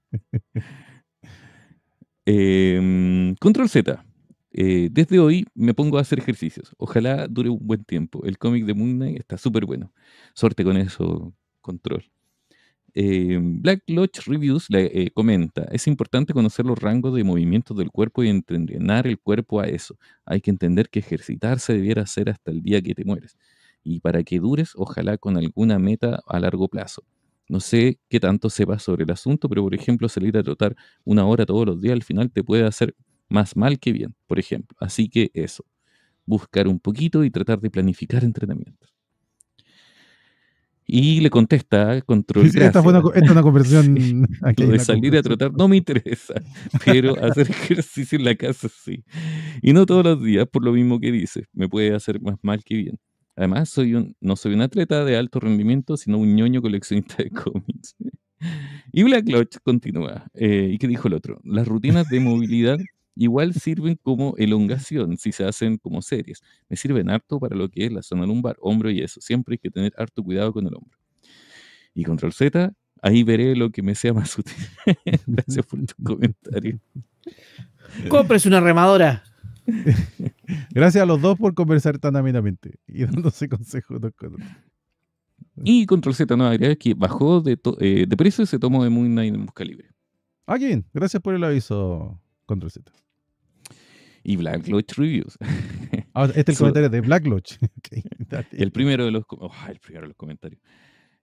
Em, control Z. Eh, desde hoy me pongo a hacer ejercicios. Ojalá dure un buen tiempo. El cómic de Moon Knight está súper bueno. Suerte con eso, Control. Eh, Black Lodge Reviews le, eh, comenta, es importante conocer los rangos de movimientos del cuerpo y entrenar el cuerpo a eso. Hay que entender que ejercitarse debiera hacer hasta el día que te mueres. Y para que dures, ojalá con alguna meta a largo plazo. No sé qué tanto va sobre el asunto, pero por ejemplo salir a trotar una hora todos los días al final te puede hacer más mal que bien, por ejemplo. Así que eso, buscar un poquito y tratar de planificar entrenamientos. Y le contesta, control. esta, fue una, una conversación. Lo de salir a trotar no me interesa, pero hacer ejercicio en la casa sí. Y no todos los días, por lo mismo que dice, me puede hacer más mal que bien. Además, soy un, no soy un atleta de alto rendimiento, sino un ñoño coleccionista de cómics. Y Black Lodge continúa. Eh, ¿Y qué dijo el otro? Las rutinas de movilidad igual sirven como elongación si se hacen como series. Me sirven harto para lo que es la zona lumbar, hombro y eso. Siempre hay que tener harto cuidado con el hombro. Y control Z, ahí veré lo que me sea más útil. Gracias por tu comentario. Compres una remadora. Gracias a los dos por conversar tan amenamente y dándose consejos. Y Control Z, no, que bajó eh, de, precio y se tomó de muy en busca libre. Ah, Gracias por el aviso, Control Z y Black Lodge Reviews. Ah, este es el comentario de Black Lodge. el, primero de los, oh, el primero los comentarios.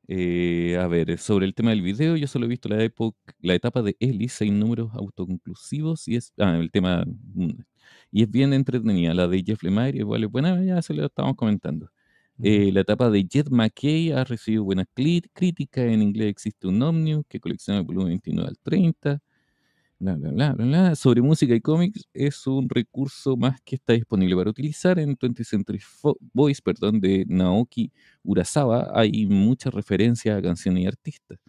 Eh, a ver, sobre el tema del video, yo solo he visto la, época, la etapa de elisa seis números autoconclusivos, y es, ah, el tema, mm, y es bien entretenida, la de Jeff Lemire, igual es buena, ya se lo estábamos comentando. Eh, la etapa de Jet McKay ha recibido buenas críticas. En inglés existe un Omnium que colecciona el volumen 29 al 30 sobre música y cómics es un recurso más que está disponible para utilizar en 20 Century Voice perdón, de Naoki Urasawa. Hay muchas referencias a canciones y artistas.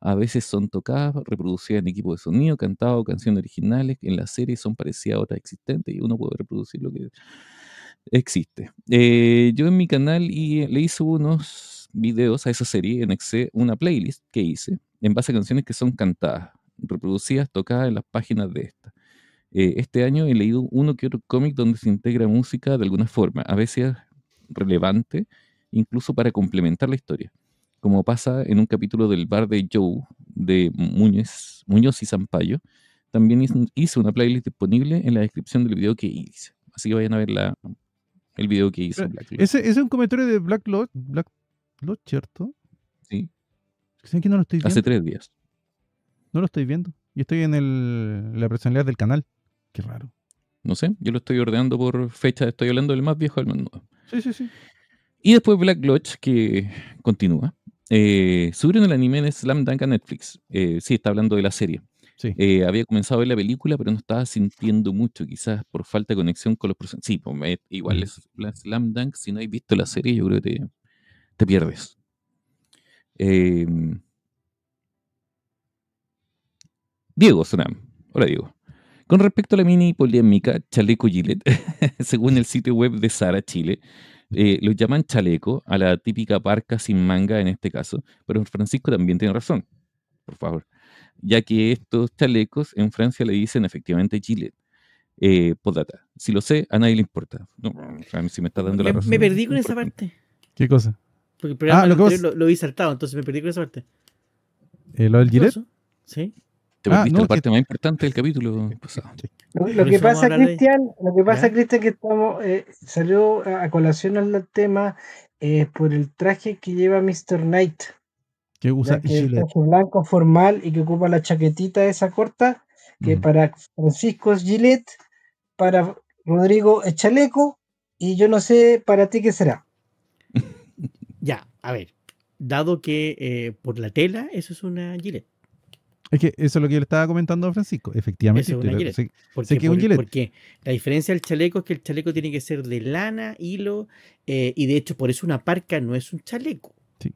A veces son tocadas, reproducidas en equipo de sonido, cantadas canciones originales. En la serie son parecidas a otras existentes y uno puede reproducir lo que existe. Eh, yo en mi canal y eh, le hice unos videos a esa serie, en Excel, una playlist que hice en base a canciones que son cantadas reproducidas, tocadas en las páginas de esta. Eh, este año he leído uno que otro cómic donde se integra música de alguna forma, a veces relevante, incluso para complementar la historia, como pasa en un capítulo del bar de Joe de Muñoz, Muñoz y Zampayo. También hice una playlist disponible en la descripción del video que hice. Así que vayan a ver la, el video que hice Ese es un comentario de Black Lodge, Black ¿cierto? Sí. que no lo estoy Hace tres días. No lo estoy viendo. Yo estoy en la personalidad del canal. Qué raro. No sé, yo lo estoy ordenando por fecha. Estoy hablando del más viejo del más Sí, sí, sí. Y después Black Lodge, que continúa. Eh, subieron el anime de Slam Dunk a Netflix. Eh, sí, está hablando de la serie. Sí. Eh, había comenzado a ver la película, pero no estaba sintiendo mucho, quizás por falta de conexión con los personajes. Sí, pues, igual mm. es Slam Dunk. Si no has visto la serie, yo creo que te, te pierdes. Diego Sonam. Hola, Diego. Con respecto a la mini polémica chaleco Gillet, según el sitio web de Sara Chile, eh, lo llaman chaleco a la típica barca sin manga en este caso, pero Francisco también tiene razón, por favor, ya que estos chalecos en Francia le dicen efectivamente Gillet. Eh, data. si lo sé, a nadie le importa. a mí si me está dando la razón. Me perdí con esa parte. ¿Qué cosa? Porque ah, lo, he vi entonces me perdí con esa parte. Eh, ¿Lo del Gillet, Sí. Ah, la parte más importante del capítulo lo, que pasa, Cristian, lo que pasa, Cristian, que estamos, eh, salió a colación el tema eh, por el traje que lleva Mr. Knight. Que usa blanco formal y que ocupa la chaquetita esa corta, que mm. para Francisco es Gillette, para Rodrigo es chaleco, y yo no sé para ti qué será. ya, a ver, dado que eh, por la tela, eso es una Gillette. Es que eso es lo que yo le estaba comentando a Francisco. Efectivamente. porque, un porque la diferencia del chaleco es que el chaleco tiene que ser de lana, hilo, eh, y de hecho por eso una parca no es un chaleco. Sí.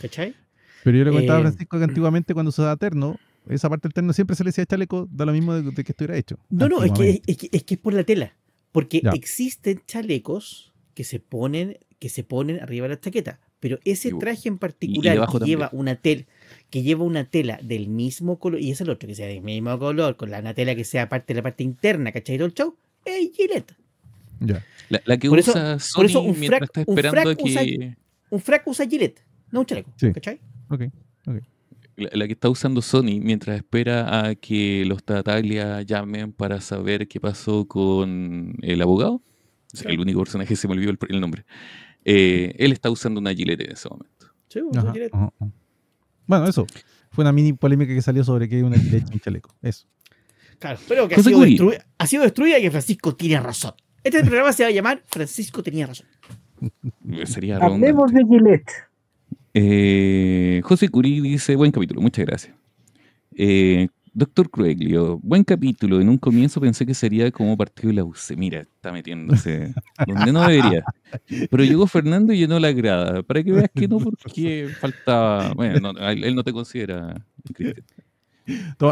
¿Cachai? Pero yo le comentaba a eh, Francisco que mm. antiguamente cuando se usaba terno, esa parte del terno siempre se le decía chaleco, da lo mismo de, que estuviera hecho. No, no, es que es, que, es por la tela. Porque existen chalecos que se ponen que se ponen arriba de la chaqueta. Pero ese traje en particular que lleva una, tela que lleva una tela del mismo color, y es el otro, que sea del mismo color, con la tela que sea parte de la parte interna, ¿cachai? el show, es Gillette. Ya. La, que usa Sony mientras está esperando un frac, que... un frac usa Gillette, no un chaleco, ¿cachai? Ok, La, que está usando Sony mientras espera a que los Tataglia llamen para saber qué pasó con el abogado. el único personaje se me olvidó el, nombre. Eh, él está usando una Gillette en ese momento. Sí, una Gillette. Bueno, eso. Fue una mini polémica que salió sobre que hay una alquiler en chaleco. Eso. Claro, pero que ha sido, destruida, ha sido destruida y que Francisco tiene razón. Este programa se va a llamar Francisco tenía razón. Sería Hablemos de Gillette. Eh, José Curí dice, buen capítulo, muchas gracias. Eh, Doctor Crueglio, buen capítulo. En un comienzo pensé que sería como partido de la UC. Mira, está metiéndose donde no debería. Pero llegó Fernando y llenó la grada. Para que veas que no, porque faltaba. Bueno, él no te considera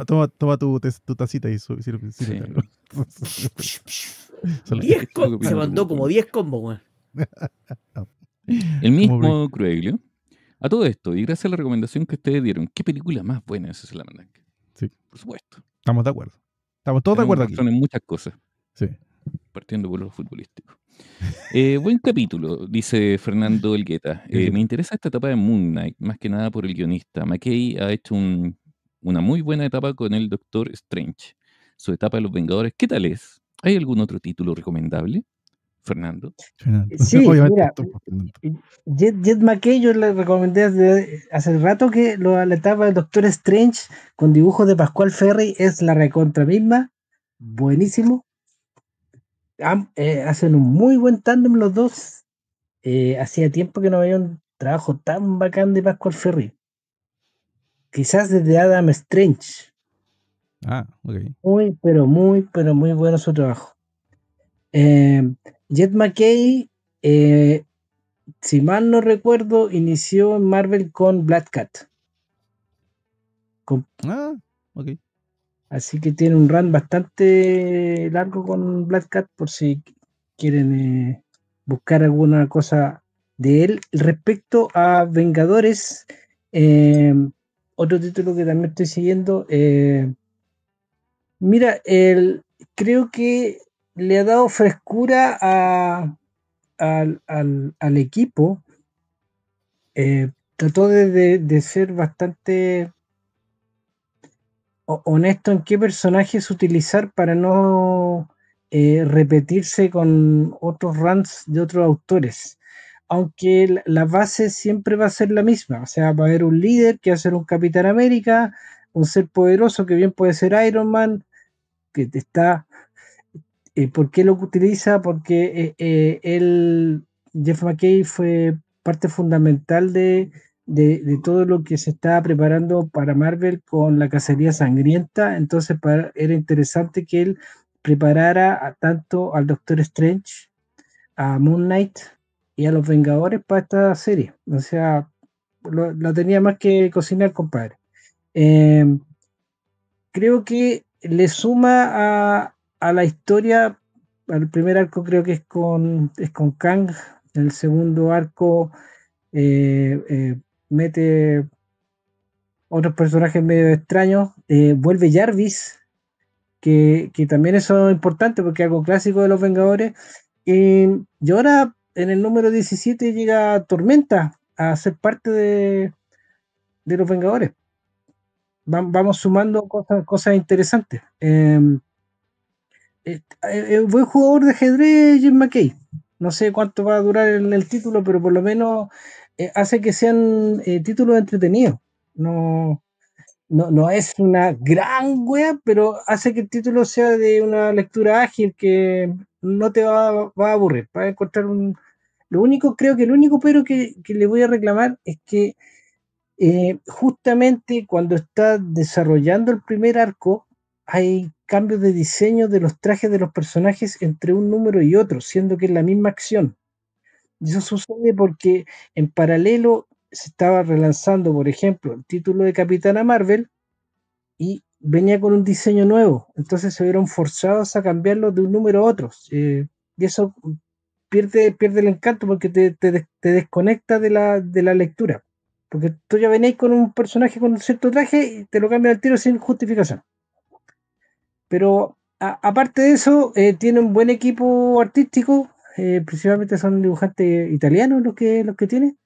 Toma, toma, tu, tacita y sube. se mandó como 10 combos, güey. El mismo Crueglio. A todo esto, y gracias a la recomendación que ustedes dieron, ¿qué película más buena es esa la mandan? Por supuesto. Estamos de acuerdo. Estamos todos de acuerdo aquí. en muchas cosas. Sí. Partiendo por lo futbolístico. Eh, buen capítulo, dice Fernando Elgueta. Eh, me interesa esta etapa de Moon Knight, más que nada por el guionista. McKay ha hecho una muy buena etapa con el Doctor Strange. Su etapa de los Vengadores, ¿qué tal es? ¿Hay algún otro título recomendable? Fernando. Sí, mira, Jet, McKay, yo le recomendé hace, rato que lo, la etapa del Doctor Strange con dibujos de Pascual Ferry es la recontra misma. Buenísimo. Eh, hacen un muy buen tándem los dos. Eh, hacía tiempo que no había un trabajo tan bacán de Pascual Ferry. Quizás desde Adam Strange. Ah, ok. Muy, pero muy, pero muy bueno su trabajo. Eh, Jet McKay, eh, si mal no recuerdo, inició en Marvel con Black Cat. Ah, ok. Así que tiene un run bastante largo con Black Cat por si quieren eh, buscar alguna cosa de él. Respecto a Vengadores, em, otro título que también estoy siguiendo. Eh, mira, el, creo que le ha dado frescura al, equipo. Eh, trató de, ser bastante honesto en qué personajes utilizar para no eh, repetirse con otros runs de otros autores. Aunque la base siempre va a ser la misma, o sea, va a haber un líder que va a ser un Capitán América, un ser poderoso que bien puede ser Iron Man, que está ¿Y por qué lo utiliza? Porque eh, eh, él, Jeff McKay fue parte fundamental de, todo lo que se estaba preparando para Marvel con la cacería sangrienta. Entonces era interesante que él preparara tanto al Doctor Strange, a Moon Knight y a los Vengadores para esta serie. O sea, lo, tenía más que cocinar, compadre. Em, creo que le suma a, a la historia, al primer arco creo que es con, es con Kang, el segundo arco eh, eh, mete otros personajes medio extraños, eh, vuelve Jarvis, que, que, también es es importante porque es algo clásico de los Vengadores, y, y ahora en el número 17 llega Tormenta a ser parte de, de los Vengadores. vamos sumando cosas, cosas interesantes. Eh, eh, eh, buen jugador de ajedrez, Jim McKay. No sé cuánto va a durar en el título, pero por lo menos eh, hace que sean eh, títulos entretenidos. No, no, es una gran wea, pero hace que el título sea de una lectura ágil que no te va, a aburrir. para encontrar un. Lo único, creo que el único pero que, que le voy a reclamar es que justamente cuando está desarrollando el primer arco, hay cambios de diseño de los trajes de los personajes entre un número y otro, siendo que es la misma acción. Y eso sucede porque en paralelo se estaba relanzando, por ejemplo, el título de Capitana Marvel y venía con un diseño nuevo. Entonces se vieron forzados a cambiarlo de un número a otro. Eh, y eso pierde, pierde el encanto porque te, te desconecta de la, de la lectura. Porque tú ya venís con un personaje con un cierto traje y te lo cambian al tiro sin justificación. Pero aparte de eso, eh, tiene un buen equipo artístico, eh, principalmente son dibujantes italianos los que, los que tiene,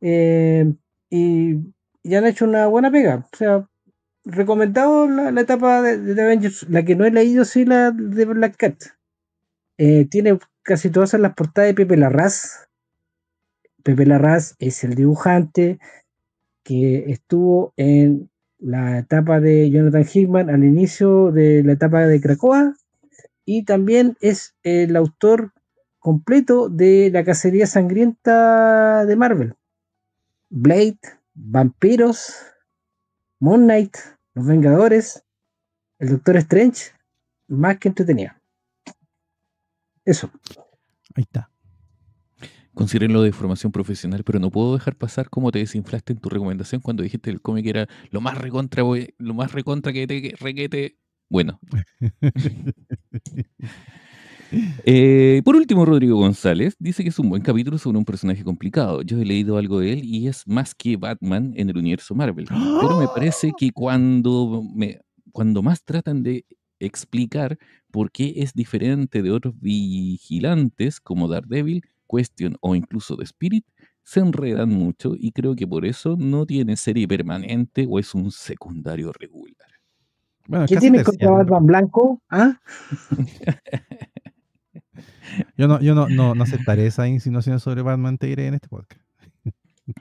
eh, y, ya han hecho una buena pega. O sea, recomendado la, etapa de, de, Avengers, la que no he leído, sí, la de Black Cat. tiene casi todas las portadas de Pepe Larraz. Pepe Larraz es el dibujante que estuvo en la etapa de Jonathan Hickman al inicio de la etapa de Cracoa y también es el autor completo de la cacería sangrienta de Marvel. Blade, Vampiros, Moon Knight, Los Vengadores, El Doctor Strange, más que entretenida. Eso. Ahí está lo de formación profesional, pero no puedo dejar pasar cómo te desinflaste en tu recomendación cuando dijiste el cómic era lo más recontra, lo más recontra que te requete. Bueno. Eh, por último, Rodrigo González dice que es un buen capítulo sobre un personaje complicado. Yo he leído algo de él y es más que Batman en el universo Marvel. Pero me parece que ¡Ah! cuando, me, cuando más tratan de explicar por qué es diferente de otros vigilantes como Daredevil, cuestión o incluso de Spirit se enredan mucho y creo que por eso no tiene serie permanente o es un secundario regular. Bueno, ¿Qué tiene contra Batman Blanco? ¿Ah? yo no, yo no, no, no aceptaré esa insinuación sobre Batman Tigre en este podcast.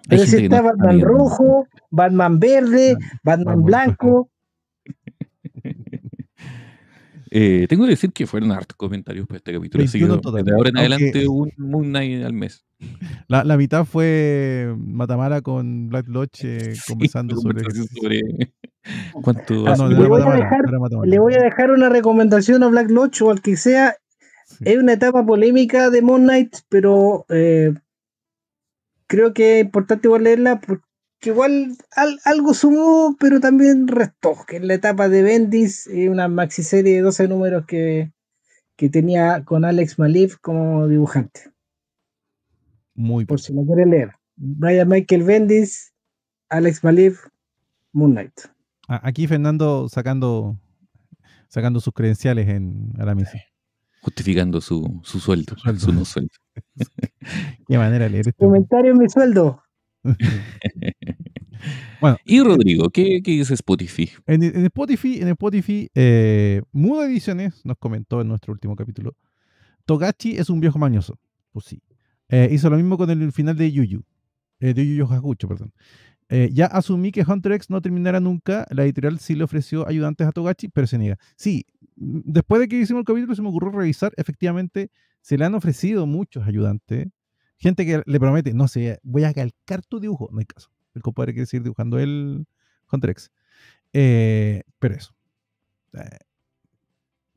Pero Batman rojo, Batman verde, ah, Batman blanco. Eh, tengo que decir que fueron hartos comentarios para este capítulo. de ahora en adelante, un Moon Knight al mes. La, la, mitad fue Matamara con Black Lodge eh, conversando sobre. ¿Cuánto le, voy a dejar, le, voy a dejar, una recomendación a Black Lodge o al que sea. Es una etapa polémica de Moon Knight, pero eh, creo que es importante leerla porque que igual algo sumó, pero también restó, que en la etapa de Bendis, eh, una maxi serie de 12 números que, tenía con Alex Malif como dibujante. Muy Por si lo quieren leer. Brian Michael Bendis, Alex Malif, Moonlight. Aquí Fernando sacando, sacando sus credenciales en, la Justificando su, sueldo, su, sueldo. no sueldo. Qué manera de leer este Comentario en mi sueldo. bueno, y eh, Rodrigo, ¿qué, dice Spotify? En, Spotify, en Spotify eh, Muda Ediciones nos comentó en nuestro último capítulo. Togachi es un viejo mañoso. Pues sí. Eh, hizo lo mismo con el final de Yuyu. Eh, de Yuyu Hakucho, perdón. ya asumí que Hunter X no terminara nunca. La editorial sí le ofreció ayudantes a Togachi, pero se niega. Sí, después de que hicimos el capítulo se me ocurrió revisar. Efectivamente, se le han ofrecido muchos ayudantes Gente que le promete, no sé, voy a calcar tu dibujo. No hay caso. El compadre quiere seguir dibujando el Hunter X. Eh, pero eso. Eh,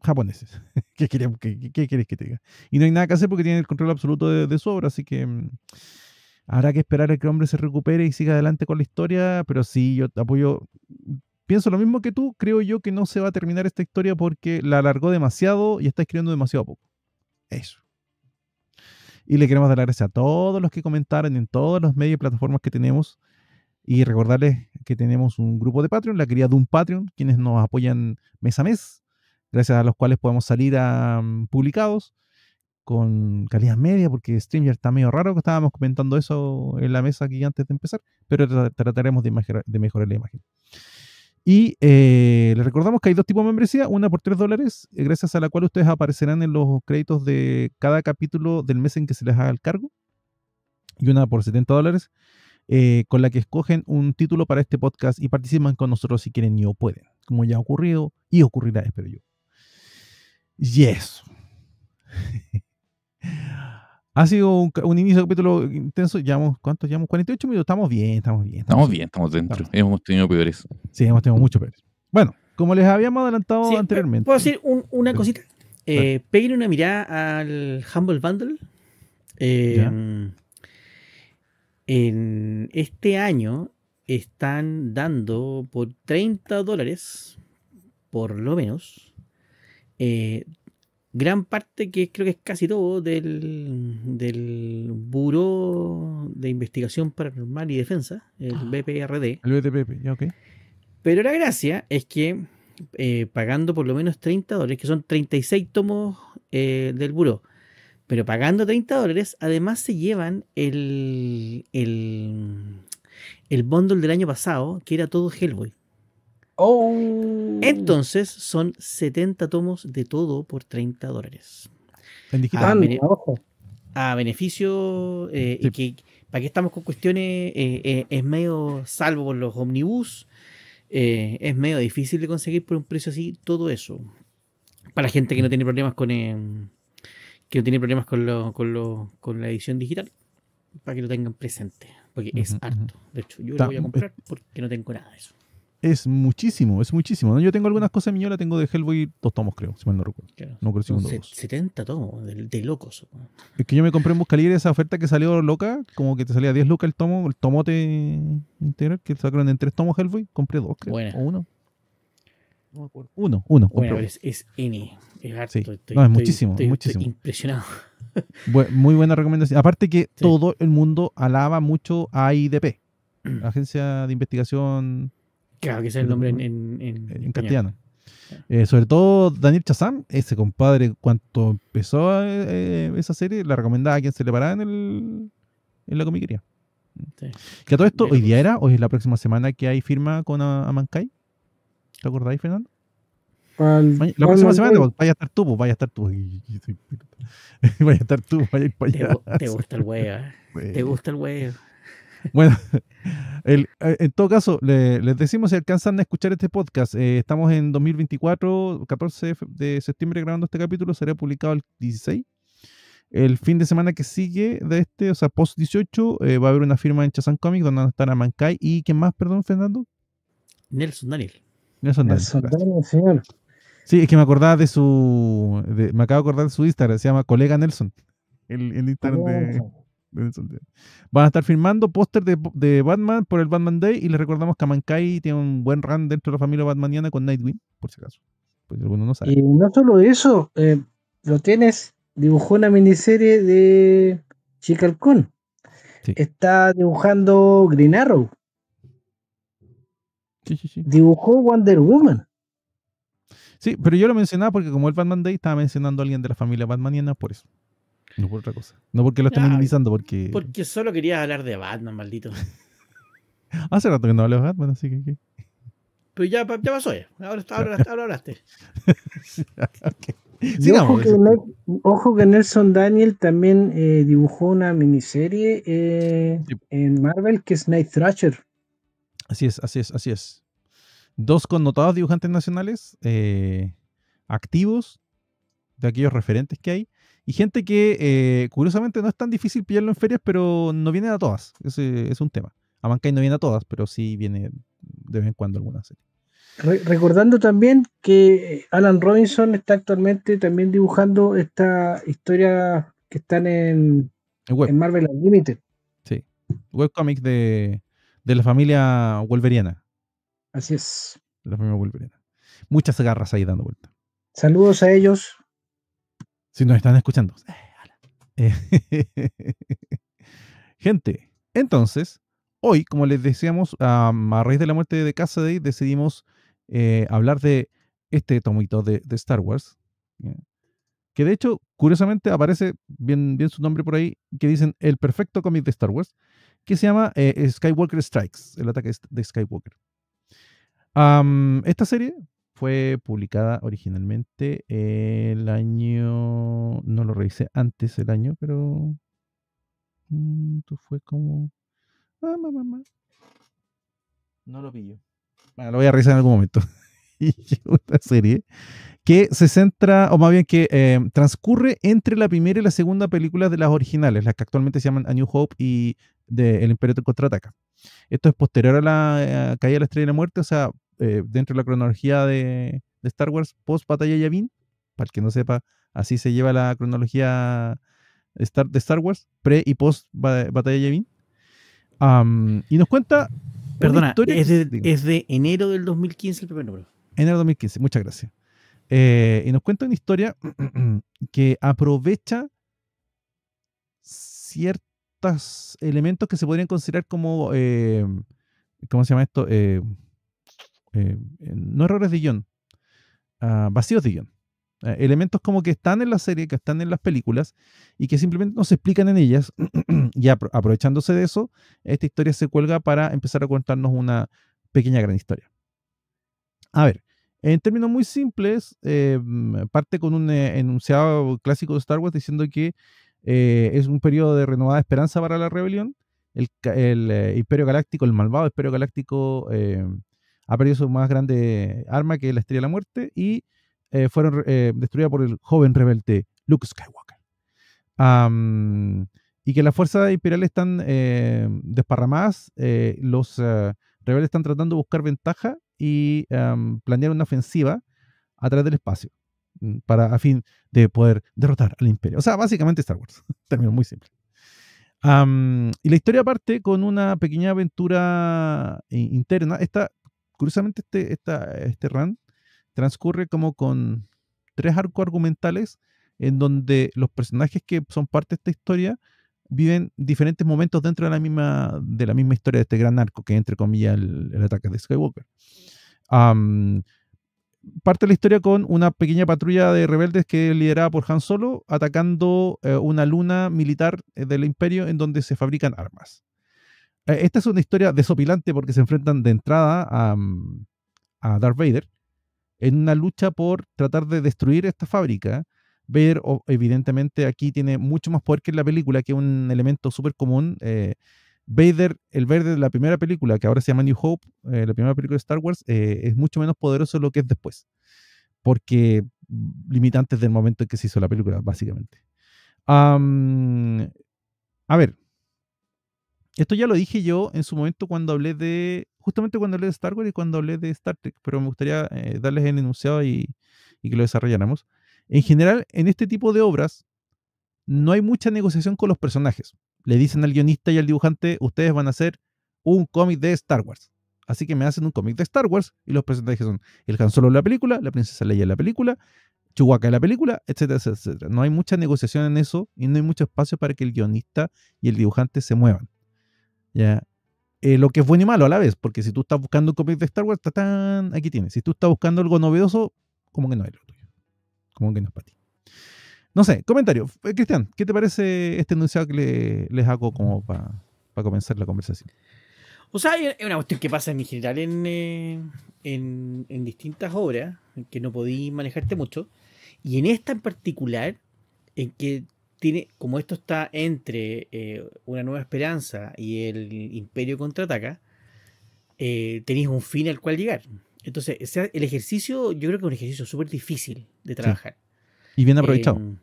japoneses. ¿Qué, quieres que te diga? Y no hay nada que hacer porque tiene el control absoluto de, su obra, así que mm, habrá que esperar a que el hombre se recupere y siga adelante con la historia, pero sí, yo apoyo, pienso lo mismo que tú, creo yo que no se va a terminar esta historia porque la alargó demasiado y está escribiendo demasiado poco. Eso. Y le queremos dar las gracias a todos los que comentaron en todos los medios y plataformas que tenemos. Y recordarles que tenemos un grupo de Patreon, la querida de un Patreon, quienes nos apoyan mes a mes, gracias a los cuales podemos salir a, publicados con calidad media, porque StreamYard está medio raro, que estábamos comentando eso en la mesa aquí antes de empezar, pero trataremos de, de mejorar la imagen. Y eh, les recordamos que hay dos tipos de membresía, una por 3 dólares, eh, gracias a la cual ustedes aparecerán en los créditos de cada capítulo del mes en que se les haga el cargo, y una por 70 dólares, eh, con la que escogen un título para este podcast y participan con nosotros si quieren y o pueden, como ya ha ocurrido y ocurrirá, espero yo. Y eso. Ha sido un, inicio de capítulo intenso. Llevamos, ¿cuántos llevamos? 48 minutos. Estamos bien, estamos bien. Estamos, bien, estamos dentro. Hemos tenido peores. Sí, hemos tenido mucho peores. Bueno, como les habíamos adelantado anteriormente. ¿Puedo decir una cosita? Eh, Peguen una mirada al Humble Bundle. Em, en este año están dando por 30 dólares, por lo menos, eh, gran parte, que creo que es casi todo, del, del Buró de Investigación Paranormal y Defensa, el ah. BPRD. El BTPP, ya, ok. Pero la gracia es que eh, pagando por lo menos 30 dólares, que son 36 tomos eh, del Buró, pero pagando 30 dólares, además se llevan el, el, el bundle del año pasado, que era todo Hellboy. Oh. Entonces son 70 tomos de todo por 30 dólares. En digital. Ah, a, beneficio, eh, que, ¿para qué estamos con cuestiones? Eh, eh, es medio, salvo por los omnibus, eh, es medio difícil de conseguir por un precio así todo eso. Para gente que no tiene problemas con, que tiene problemas con, la edición digital, para que lo tengan presente, porque es harto. De hecho, yo lo voy a comprar porque no tengo nada de eso es muchísimo, es muchísimo. Yo tengo algunas cosas en la tengo de Hellboy dos tomos, creo, si mal no recuerdo. No creo dos. 70 tomos, de, locos. Es que yo me compré en Buscalier esa oferta que salió loca, como que te salía 10 lucas el tomo, el tomote integral, que sacaron en tres tomos Hellboy, compré dos, creo. O uno. No me acuerdo. Uno, uno. Bueno, es, N. Es harto. no, es muchísimo, estoy, impresionado. muy buena recomendación. Aparte que todo el mundo alaba mucho a IDP, mm. Agencia de Investigación Claro, que ese es el nombre en, en, en, castellano. Eh, sobre todo Daniel Chazam, ese compadre, cuando empezó eh, esa serie, la recomendaba a quien se le parara en, el, en la comiquería. Sí. Que a todo esto, hoy día pues. era, hoy es la próxima semana que hay firma con Amankai. ¿Te acordáis, Fernando? la próxima semana pues, vaya a estar tú, pues, vaya a estar tú. vaya a estar tú, vaya a ir para allá. Te, gusta el ¿eh? te gusta el wey bueno, eh, en todo caso, les decimos si alcanzan a escuchar este podcast. Eh, estamos en 2024, 14 de septiembre grabando este capítulo, será publicado el 16. El fin de semana que sigue de este, o sea, post 18, eh, va a haber una firma en Chazan Comics donde van a estar a ¿Y quién más, perdón, Fernando? Nelson Daniel. Nelson Daniel. señor. Sí, es que me acordaba de su. me acabo de acordar de su Instagram, se llama Colega Nelson. El, el Instagram de. Van a estar firmando póster de, Batman por el Batman Day y les recordamos que Amankai tiene un buen run dentro de la familia Batmaniana con Nightwing, por si acaso. Pues no sabe. Y no solo eso, eh, lo tienes, dibujó una miniserie de el Kun Está dibujando Green Arrow. Sí, Dibujó Wonder Woman. Sí, pero yo lo mencionaba porque como el Batman Day estaba mencionando a alguien de la familia Batmaniana, por eso. No por otra cosa. No porque lo estén minimizando, porque. Porque solo quería hablar de Batman, maldito. Hace rato que no hablé de Batman, así que. Pero ya, pasó eh. ya. Ahora, ahora, ahora hablaste. ojo, que Nelson Daniel también eh, dibujó una miniserie eh, en Marvel que es Night Thrasher. Así es, así es, así es. Dos connotados dibujantes nacionales activos de aquellos referentes que hay. Y gente que, eh, curiosamente, no es tan difícil pillarlo en ferias, pero no viene a todas. es un tema. A no viene a todas, pero sí viene de vez en cuando alguna serie. recordando también que eh, Alan Robinson está actualmente también dibujando esta historia que están en, Marvel Unlimited. Sí, webcomic de, la familia wolveriana. Así es. De la familia wolveriana. Muchas garras ahí dando vuelta. Saludos a ellos. Si nos están escuchando. Eh, eh, gente, entonces, hoy, como les decíamos, a, raíz de la muerte de Cassidy, decidimos eh, hablar de este tomito de, Star Wars. Que de hecho, curiosamente, aparece bien, bien su nombre por ahí, que dicen el perfecto cómic de Star Wars, que se llama Skywalker Strikes, el ataque de Skywalker. esta serie fue publicada originalmente el año, no lo revisé antes el año, pero mm, esto fue como... Ah, no lo pillo. Bueno, ah, lo voy a revisar en algún momento. Y una serie que se centra, o más bien que eh, transcurre entre la primera y la segunda película de las originales, las que actualmente se llaman A New Hope y El Imperio del Contraataca. Esto es posterior a la eh, caída de la Estrella de la Muerte, o sea, eh, dentro de la cronología de, Star Wars post batalla Yavin, para el que no sepa, así se lleva la cronología de Star Wars, pre y post batalla Yavin. y nos cuenta. Perdona, es, de, enero del 2015 el primer número. Enero del 2015, muchas gracias. Eh, y nos cuenta una historia que aprovecha ciertos elementos que se podrían considerar como. Eh, ¿Cómo se llama esto? Eh, no errores de guión, ah, vacíos de guión. Ah, elementos como que están en la serie, que están en las películas y que simplemente no se explican en ellas. y aprovechándose de eso, esta historia se cuelga para empezar a contarnos una pequeña gran historia. A ver, en términos muy simples, eh, parte con un eh, enunciado clásico de Star Wars diciendo que es un periodo de renovada esperanza para la rebelión. El, el Imperio Galáctico, el malvado Imperio Galáctico, ha perdido su más grande arma, que es la Estrella de la Muerte, y eh, fueron eh, destruidas por el joven rebelde Luke Skywalker. y que las fuerzas imperiales están eh, desparramadas, los rebeldes están tratando de buscar ventaja y planear una ofensiva a través del espacio mm, para a fin de poder derrotar al imperio. O sea, básicamente Star Wars. Término muy simple. y la historia parte con una pequeña aventura interna. Esta curiosamente este, este run transcurre como con tres arcos argumentales en donde los personajes que son parte de esta historia viven diferentes momentos dentro de la misma, de la misma historia de este gran arco, que entre comillas el, ataque de Skywalker. parte la historia con una pequeña patrulla de rebeldes que es liderada por Han Solo, atacando eh, una luna militar eh, del imperio en donde se fabrican armas. Eh, esta es una historia desopilante porque se enfrentan de entrada mm, a, Darth Vader en una lucha por tratar de destruir esta fábrica. Vader, evidentemente, aquí tiene mucho más poder que en la película, que es un elemento súper común. Eh, Vader, el verde de la primera película, que ahora se llama New Hope, eh, la primera película de Star Wars, es mucho menos poderoso de lo que es después. Porque mm, limitantes del momento en que se hizo la película, básicamente. a ver, esto ya lo dije yo en su momento cuando hablé de, justamente cuando hablé de Star Wars y cuando hablé de Star Trek, pero me gustaría eh, darles el enunciado y, que lo desarrolláramos. En general, en este tipo de obras, no hay mucha negociación con los personajes. Le dicen al guionista y al dibujante, ustedes van a hacer un cómic de Star Wars. Así que me hacen un cómic de Star Wars y los personajes son el Han Solo de la película, la princesa Leia de la película, Chewbacca de la película, etcétera, etcétera. No hay mucha negociación en eso y no hay mucho espacio para que el guionista y el dibujante se muevan. ¿ya? Eh, lo que es bueno y malo a la vez, porque si tú estás buscando un cómic de Star Wars, ¡tatán! aquí tienes. Si tú estás buscando algo novedoso, como que no hay lo Como que no es para ti. No sé, comentario. Eh, Cristian, ¿qué te parece este enunciado que les hago como para comenzar la conversación? O sea, es una cuestión que pasa en general eh, en, en distintas obras, en que no podí manejarte mucho. Y en esta en particular, en que como esto está entre eh, Una Nueva Esperanza y el Imperio Contraataca, eh, tenéis un fin al cual llegar. Entonces, el ejercicio, yo creo que es un ejercicio súper difícil de trabajar. Y bien aprovechado. Em,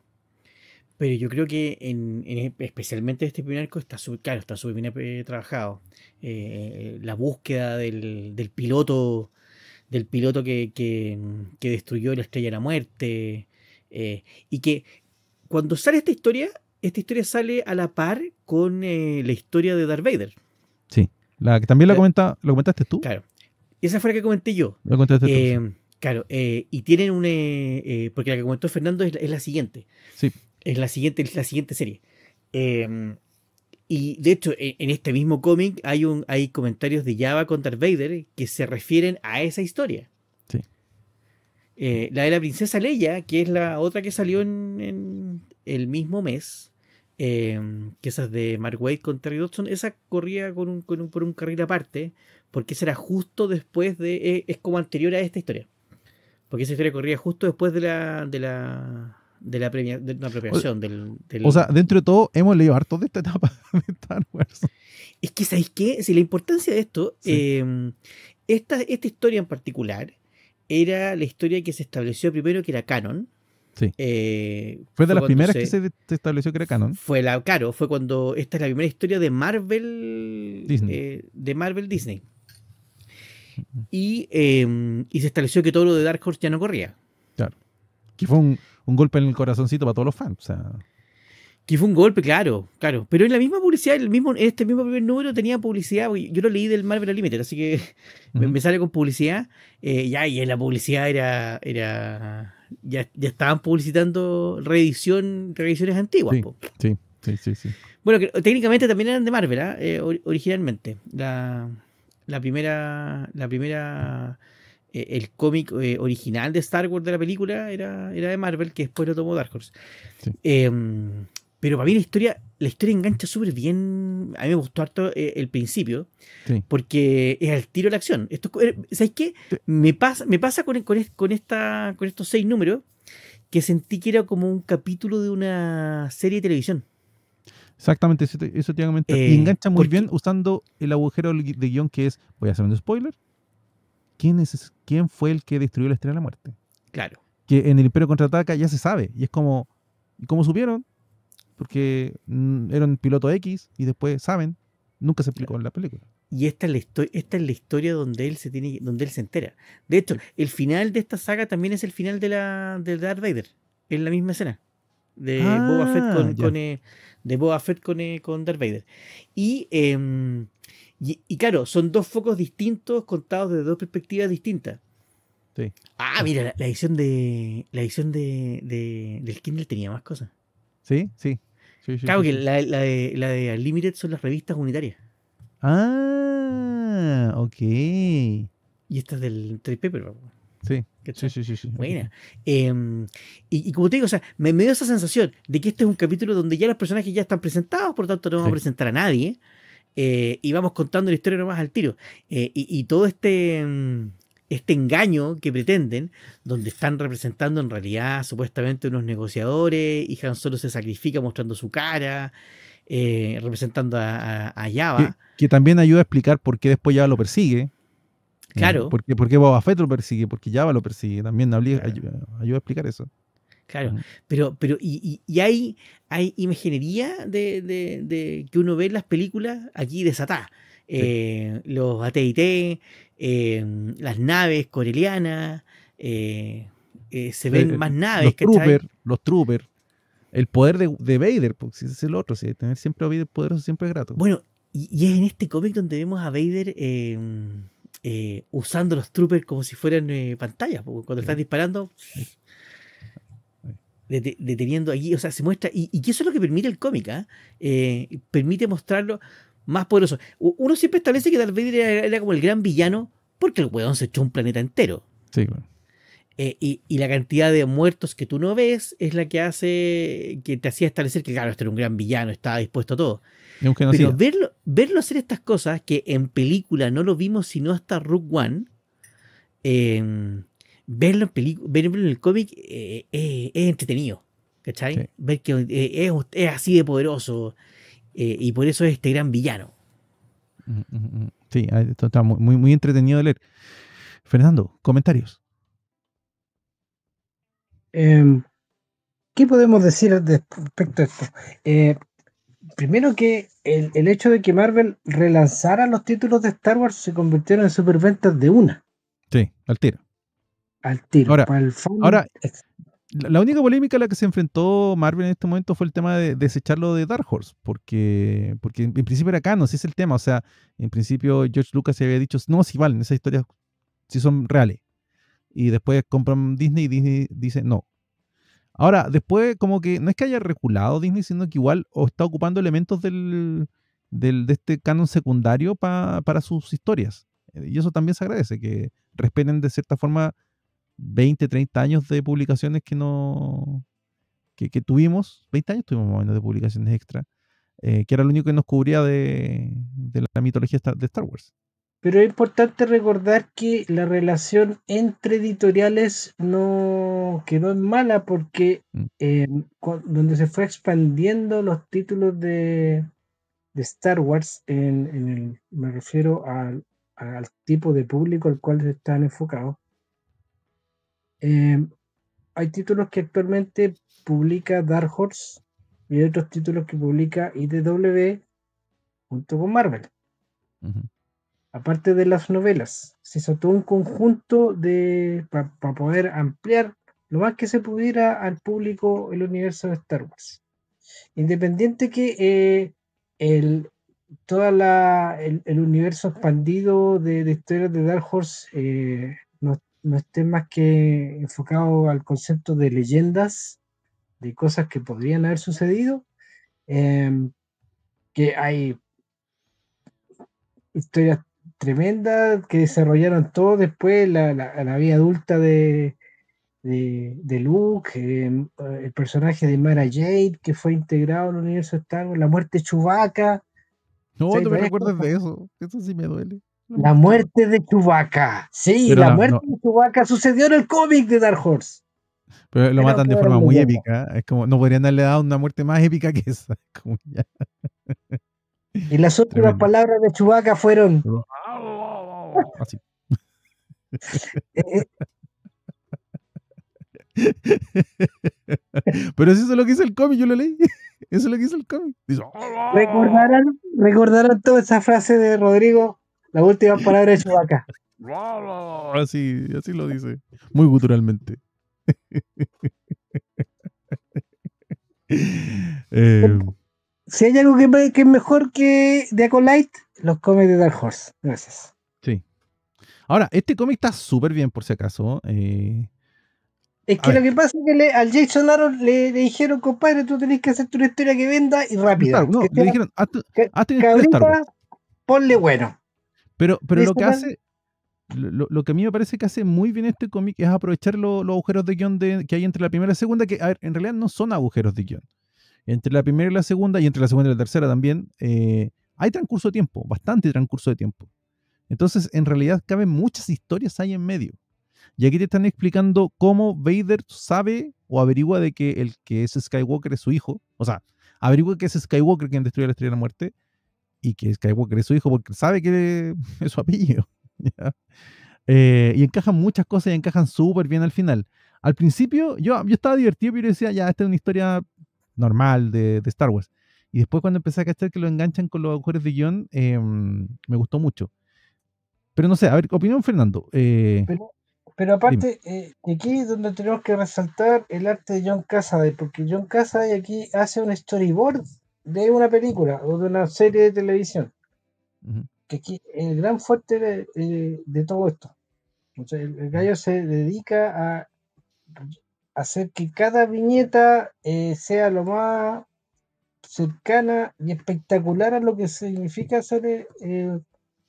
pero yo creo que en, en especialmente este primer arco está súper claro, está súper bien eh, trabajado. la búsqueda del, piloto, del piloto que, destruyó la estrella de la muerte. y que cuando sale esta historia, esta historia sale a la par con eh, la historia de Darth Vader. Sí, la que también la, eh, comenta, lo comentaste tú. Claro, esa fue la que comenté yo. La comentaste tú. Eh, claro, y tienen un... porque la que comentó Fernando es la, siguiente. Sí. Es la siguiente, es la siguiente serie. y de hecho, e, en, este mismo cómic hay, hay comentarios de Java con Darth Vader que se refieren a esa historia. Eh, la de la princesa Leia, que es la otra que salió en, el mismo mes, eh, que esas de Mark Wade con Terry Dodson, esa corría con por un carril aparte, porque esa era justo después de. Eh, es como anterior a esta historia. Porque esa historia corría justo después de la. De la de la, apropiación o, del, O sea, dentro de todo, hemos leído harto de esta etapa de Es que, ¿sabéis qué? Si la importancia de esto, em, esta, esta historia en particular, era la historia que se estableció primero que era canon. Sí. Eh, fue de las primeras que se, estableció que era canon. Fue la, claro, fue cuando esta es la primera historia de Marvel eh, de Marvel Disney. Em, y, se estableció que todo lo de Dark Horse ya no corría. Claro. Que fue un, un golpe en el corazoncito para todos los fans. O sea. Que fue un golpe, claro, claro. Pero en la misma publicidad, el mismo, este mismo primer número tenía publicidad. Yo lo leí del Marvel Limited así que me, con publicidad. Eh, ya, y en la publicidad era. era ya, estaban publicitando reedición, reediciones antiguas. Sí, sí, sí, sí, Bueno, técnicamente también eran de Marvel, ¿ah? eh, originalmente. La, la, primera. La primera eh, el cómic original de Star Wars de la película era, era de Marvel, que después lo tomó Dark Horse. Sí. Em, pero para mí la historia, la historia engancha súper bien. A mí me gustó harto eh, el principio. Porque es al tiro de la acción. Esto, eh, ¿Sabes qué? Me pasa, me pasa con, con, esta, con estos seis números que sentí que era como un capítulo de una serie de televisión. Exactamente, eso te, y eh, engancha muy bien usando el agujero de guión que es, voy a hacer un spoiler, ¿quién, es, quién fue el que destruyó la Estrella de la Muerte? Claro. Que en el Imperio Contraataca ya se sabe, y es como, ¿y cómo supieron? porque mm, era un piloto X y después saben, nunca se explicó en la película. Y esta es la, historia, esta es la historia donde él se tiene, donde él se entera. De hecho, el final de esta saga también es el final de la de Darth Vader, en la misma escena de ah, Boba Fett con, con eh, de Boba Fett con, eh, Darth Vader. Em, y, y, claro, son dos focos distintos contados desde dos perspectivas distintas. Sí. Ah, mira, la, edición de la edición de, de, del Kindle tenía más cosas. Sí, sí claro, que la, de, la de Unlimited son las revistas unitarias. Ah, ok. Y esta es del trade paper. Sí. Sí, sí, sí, Buena. Em, y, como te digo, o sea, me, dio esa sensación de que este es un capítulo donde ya los personajes ya están presentados, por tanto no vamos a presentar a nadie. Eh, y vamos contando la historia nomás al tiro. Eh, y, todo este em, este engaño que pretenden, donde están representando en realidad supuestamente unos negociadores y Han Solo se sacrifica mostrando su cara, eh, representando a, a, Que, también ayuda a explicar por qué después Java lo persigue. Eh, claro. ¿Por qué, Boba Fett lo persigue? Porque Java lo persigue. También ayuda, a explicar eso. Claro, pero, pero y, hay, hay imaginería de, que uno ve las películas aquí de Eh, Los ATT, eh, las naves corelianas, eh, eh, se ven más naves. Los troopers, los troopers, el poder de, de Vader, porque si es el otro, tener siempre a Vader poderoso siempre es grato. Bueno, y, es en este cómic donde vemos a Vader usando los troopers como si fueran pantallas, porque cuando están disparando... deteniendo allí, o sea, se muestra, y, y, eso es lo que permite el cómic, ¿ah? permite mostrarlo, más poderoso. Uno siempre establece que tal Vader era, como el gran villano porque el weón se echó un planeta entero. Sí, eh, y, la cantidad de muertos que tú no ves es la que hace que te hacía establecer que, claro, este era un gran villano, estaba dispuesto a todo. Pero verlo, verlo hacer estas cosas que en película no lo vimos sino hasta Rook One, em, verlo, en verlo en el cómic eh, eh, es entretenido. ¿Cachai? Ver que es, es así de poderoso. Eh, y por eso es este gran villano. Mm, mm, mm. Sí, esto está muy, muy entretenido de leer. Fernando, comentarios. Em, ¿Qué podemos decir respecto a esto? Eh, primero que el, hecho de que Marvel relanzara los títulos de Star Wars se convirtieron en superventas de una. Sí, al tiro. Al tiro. para el ahora la única polémica a la que se enfrentó Marvel en este momento fue el tema de desecharlo de Dark Horse, porque, porque en, principio era canon, si es el tema. O sea, en principio George Lucas había dicho, no, si valen, esas historias si son reales. Y después compran Disney y Disney dice, no. Ahora, después, como que no es que haya reculado Disney, sino que igual o está ocupando elementos de este canon secundario para sus historias. Y eso también se agradece, que respeten de cierta forma 20, 30 años de publicaciones que no. que, tuvimos, 20 años tuvimos más o menos de publicaciones extra, eh, que era lo único que nos cubría de, de la mitología de Star Wars. Pero es importante recordar que la relación entre editoriales no quedó mala porque mm. eh, donde se fue expandiendo los títulos de, de Star Wars, en, en el, me refiero al, al, tipo de público al cual se están enfocados, Em, hay títulos que actualmente publica Dark Horse y otros títulos que publica IDW junto con Marvel. Aparte de las novelas, se hizo todo un conjunto de para poder ampliar lo más que se pudiera al público el universo de Star Wars. Independiente que eh, el, toda el, universo expandido de, de historias de Dark Horse eh, no esté más que enfocado al concepto de leyendas, de cosas que podrían haber sucedido, em, que hay historias tremendas que desarrollaron todo después la, la, vida adulta de, de, Luke, em, el personaje de Mara Jade que fue integrado en el universo Star Wars, la muerte de No, no me recuerdas de eso, eso sí me duele. La muerte de Chewbacca. Sí, la muerte de Chewbacca sucedió en el cómic de Dark Horse. Pero lo matan de forma muy épica. Es como, no podrían darle dado una muerte más épica que esa. Y las últimas palabras de Chewbacca fueron. Pero eso es lo que hizo el cómic, yo lo leí. Eso es lo que hizo el cómic. ¿Recordarán toda esa frase de Rodrigo? La última palabra de Chewbacca. Así, así lo dice. Muy guturalmente. Eh, si hay algo que, es mejor que The Acolyte, los cómics de Dark Horse. Gracias. Sí. Ahora, este cómic está súper bien, por si acaso. Eh. es que lo que pasa es que al Jason Aaron le, dijeron, compadre, tú tenés que hacer tu historia que venda y rápido. Este le dijeron, hazte ponle bueno. Pero, lo que hace, lo, que a mí me parece que hace muy bien este cómic es aprovechar los agujeros de guión que hay entre la primera y la segunda, que en realidad no son agujeros de guión. Entre la primera y la segunda, y entre la segunda y la tercera también, eh, hay transcurso de tiempo, bastante transcurso de tiempo. Entonces, en realidad, caben muchas historias ahí en medio. Y aquí te están explicando cómo Vader sabe o averigua de que el que es Skywalker es su hijo. O sea, averigua que es Skywalker quien destruye la Estrella de la Muerte y que Skywalker es su hijo porque sabe que es su apellido. Eh, y encajan muchas cosas y encajan súper bien al final. Al principio yo, yo estaba divertido, pero yo decía, ya, esta es una historia normal de, de Star Wars. Y después cuando empecé a cachar que lo enganchan con los agujeros de guión, em, me gustó mucho. Pero no sé, a ver, opinión Fernando. Eh, pero, aparte, eh, aquí es donde tenemos que resaltar el arte de John Cassaday, porque John Cassaday aquí hace un storyboard de una película o de una serie de televisión. Que el gran fuerte de, eh, todo esto. el, gallo se dedica a hacer que cada viñeta eh, sea lo más cercana y espectacular a lo que significa ser eh,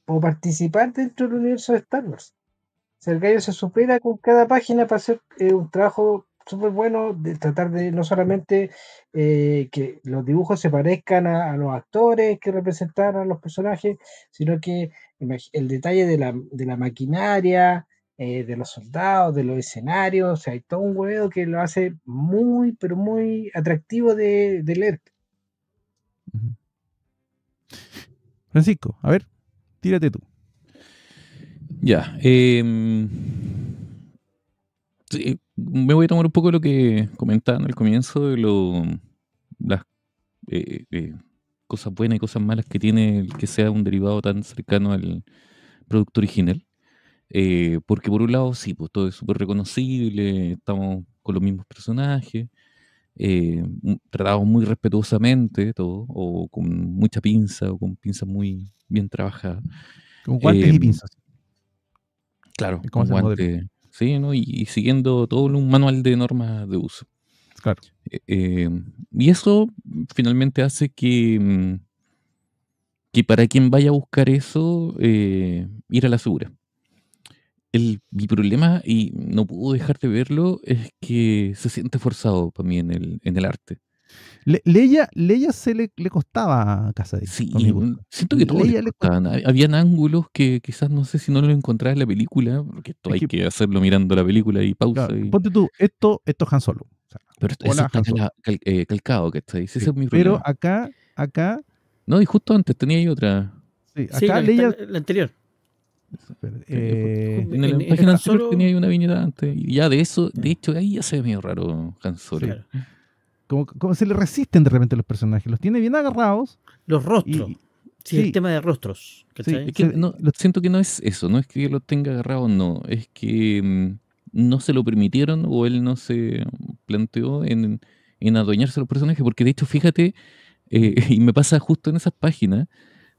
o participar dentro del universo de Star Wars. el gallo se supera con cada página para hacer un trabajo súper bueno de tratar de no solamente eh, que los dibujos se parezcan a, los actores que representaron a los personajes, sino que el detalle de la, maquinaria, eh, de los soldados, de los escenarios, o sea, hay todo un huevo que lo hace muy, pero muy atractivo de, de leer. Francisco, a ver, tírate tú. Ya. Em, sí me voy a tomar un poco lo que comentaban al comienzo de las eh, eh, cosas buenas y cosas malas que tiene el que sea un derivado tan cercano al producto original. Eh, porque por un lado, sí, pues todo es súper reconocible, estamos con los mismos personajes, tratados muy respetuosamente, todo, o con mucha pinza, o con pinza muy bien trabajada. Con guantes y pinzas. Claro, con guantes y, siguiendo todo un manual de normas de uso. Eh, eh, y eso finalmente hace que, mm, que para quien vaya a buscar eso, eh, ir a la segura. mi problema, y no puedo dejar de verlo, es que se siente forzado para mí en el arte. Le, Leia, se le, costaba a Casa de Sí, siento que todo le costaban. Habían ángulos que quizás no sé si no lo encontrás en la película, porque esto hay que, hacerlo mirando la película y pausa. Ponte tú, esto, esto es Han Solo. pero esto, eso está eh, calcado, que sí, es Pero acá, acá. No, y justo antes tenía ahí otra. Sí, acá la, anterior. Eh, en la página Han solo... tenía ahí una viñeta antes. Y ya de eso, de hecho, ahí ya se ve medio raro Han Solo. claro. Como, se le resisten de repente los personajes, los tiene bien agarrados. Los rostros. Sí, el tema de rostros. lo siento que no es eso, no es que lo tenga agarrado, no, es que mm, no se lo permitieron o él no se planteó en, en adueñarse a los personajes, porque de hecho, fíjate, eh, y me pasa justo en esas páginas,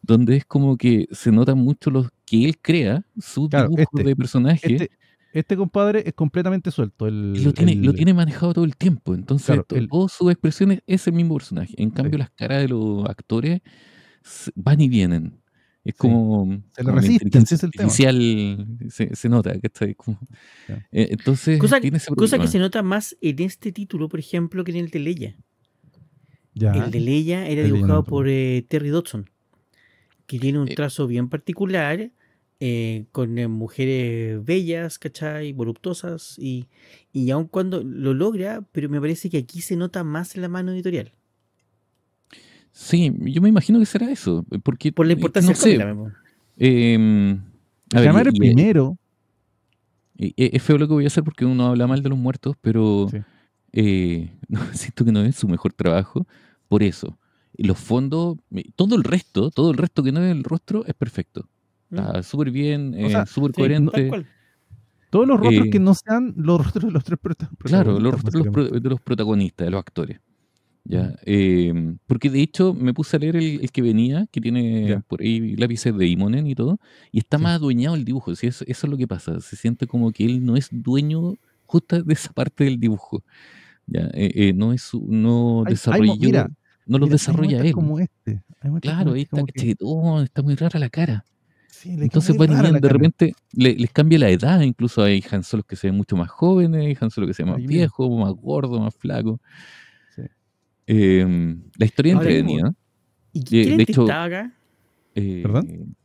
donde es como que se nota mucho los que él crea, su dibujo este, de personaje. Este, este compadre es completamente suelto. lo, tiene, manejado todo el tiempo. Entonces, el, sus expresiones es el mismo personaje. En cambio, las caras de los actores van y vienen. Es como. Se es el tema. Se, nota, que Como, eh, entonces. Cosa, que se nota más en este título, por ejemplo, que en el de Leia. El de Leia era dibujado por eh, Terry Dodson, que tiene un eh. trazo bien particular eh, con eh, mujeres bellas, ¿cachai? Voluptuosas, y, y aun cuando lo logra, pero me parece que aquí se nota más la mano editorial. Sí, yo me imagino que será eso, eh, porque... Por la importancia no a Llamar es feo lo que voy a hacer porque uno habla mal de los muertos, pero siento que no es su mejor trabajo por eso. Los fondos, todo el resto, todo el resto que no es el rostro es perfecto. ¿Mm? Está súper bien, eh, súper coherente. Todos los rostros eh, que no sean los rostros de los tres protagonistas. Claro, los rostros de los protagonistas, de los actores. Ya, eh, porque de hecho me puse a leer el, que venía, que tiene por ahí lápices de Imonen y todo, y está más adueñado el dibujo. eso, es lo que pasa. Se siente como que él no es dueño justo de esa parte del dibujo. Ya, no es no no lo desarrolla él. Este, claro, ahí este, está está muy rara la cara. Entonces de repente les cambia la edad, incluso hay Han Solo que se ven mucho más jóvenes, Han Solo que se ven más viejo, más gordo, más flaco. Em, la historia entretenida. ¿Y eh, quién de hecho, acá? Eh, ¿Perdón?